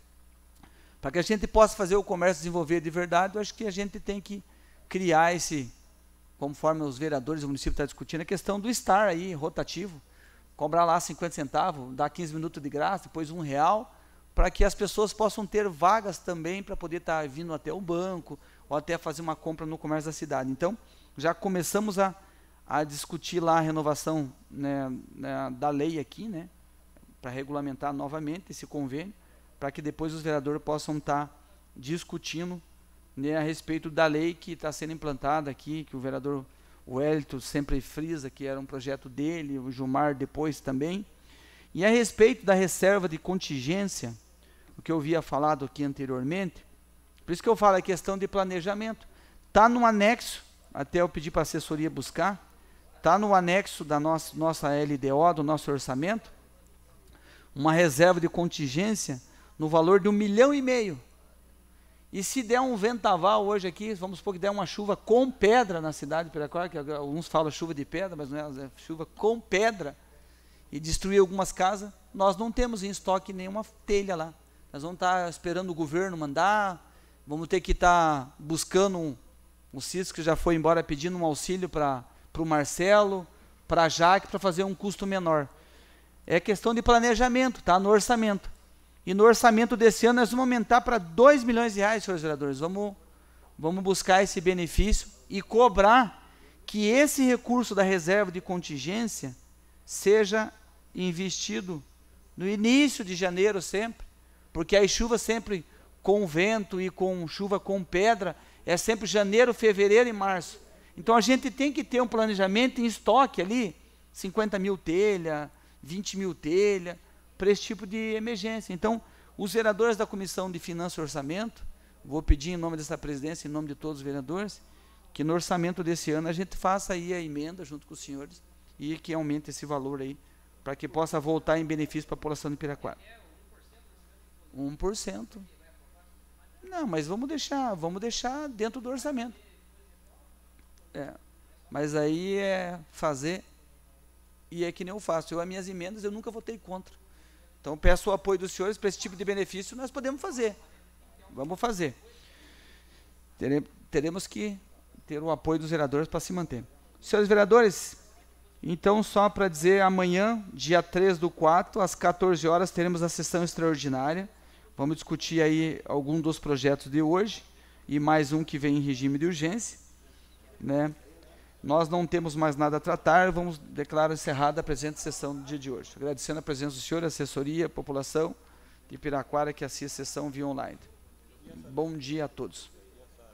para que a gente possa fazer o comércio desenvolver de verdade, eu acho que a gente tem que criar esse, conforme os vereadores o município estão discutindo, a questão do estar aí, rotativo cobrar lá 50 centavos, dar 15 minutos de graça, depois um real, para que as pessoas possam ter vagas também para poder estar tá vindo até o banco ou até fazer uma compra no comércio da cidade. Então, já começamos a, a discutir lá a renovação né, né da lei aqui, né, para regulamentar novamente esse convênio, para que depois os vereadores possam estar tá discutindo né, a respeito da lei que está sendo implantada aqui, que o vereador o Hélito sempre frisa que era um projeto dele, o Gilmar depois também. E a respeito da reserva de contingência, o que eu havia falado aqui anteriormente, por isso que eu falo a é questão de planejamento. Está no anexo, até eu pedi para a assessoria buscar, está no anexo da nossa, nossa LDO, do nosso orçamento, uma reserva de contingência no valor de um milhão e meio e se der um ventaval hoje aqui, vamos supor que der uma chuva com pedra na cidade de Piracora, que alguns falam chuva de pedra, mas não é, é chuva com pedra, e destruir algumas casas, nós não temos em estoque nenhuma telha lá. Nós vamos estar esperando o governo mandar, vamos ter que estar buscando um, um Cisco que já foi embora pedindo um auxílio para o Marcelo, para a Jaque, para fazer um custo menor. É questão de planejamento, está no orçamento. E no orçamento desse ano nós vamos aumentar para 2 milhões de reais, senhores vereadores. Vamos, vamos buscar esse benefício e cobrar que esse recurso da reserva de contingência seja investido no início de janeiro sempre, porque as chuvas sempre com vento e com chuva com pedra é sempre janeiro, fevereiro e março. Então a gente tem que ter um planejamento em estoque ali, 50 mil telha, 20 mil telha, para esse tipo de emergência. Então, os vereadores da Comissão de Finanças e Orçamento, vou pedir em nome dessa presidência, em nome de todos os vereadores, que no orçamento desse ano a gente faça aí a emenda junto com os senhores e que aumente esse valor aí, para que possa voltar em benefício para a população de Piraquara. 1%. Não, mas vamos deixar, vamos deixar dentro do orçamento. É. Mas aí é fazer, e é que nem eu faço. Eu, as minhas emendas, eu nunca votei contra. Então peço o apoio dos senhores para esse tipo de benefício, nós podemos fazer. Vamos fazer. Teremos que ter o apoio dos vereadores para se manter. Senhores vereadores, então só para dizer, amanhã, dia 3 do 4, às 14 horas, teremos a sessão extraordinária. Vamos discutir aí algum dos projetos de hoje e mais um que vem em regime de urgência, né? Nós não temos mais nada a tratar, vamos declarar encerrada a presente sessão do dia de hoje. Agradecendo a presença do senhor, assessoria, população de Piraquara que assiste a sessão via online. Bom dia a todos.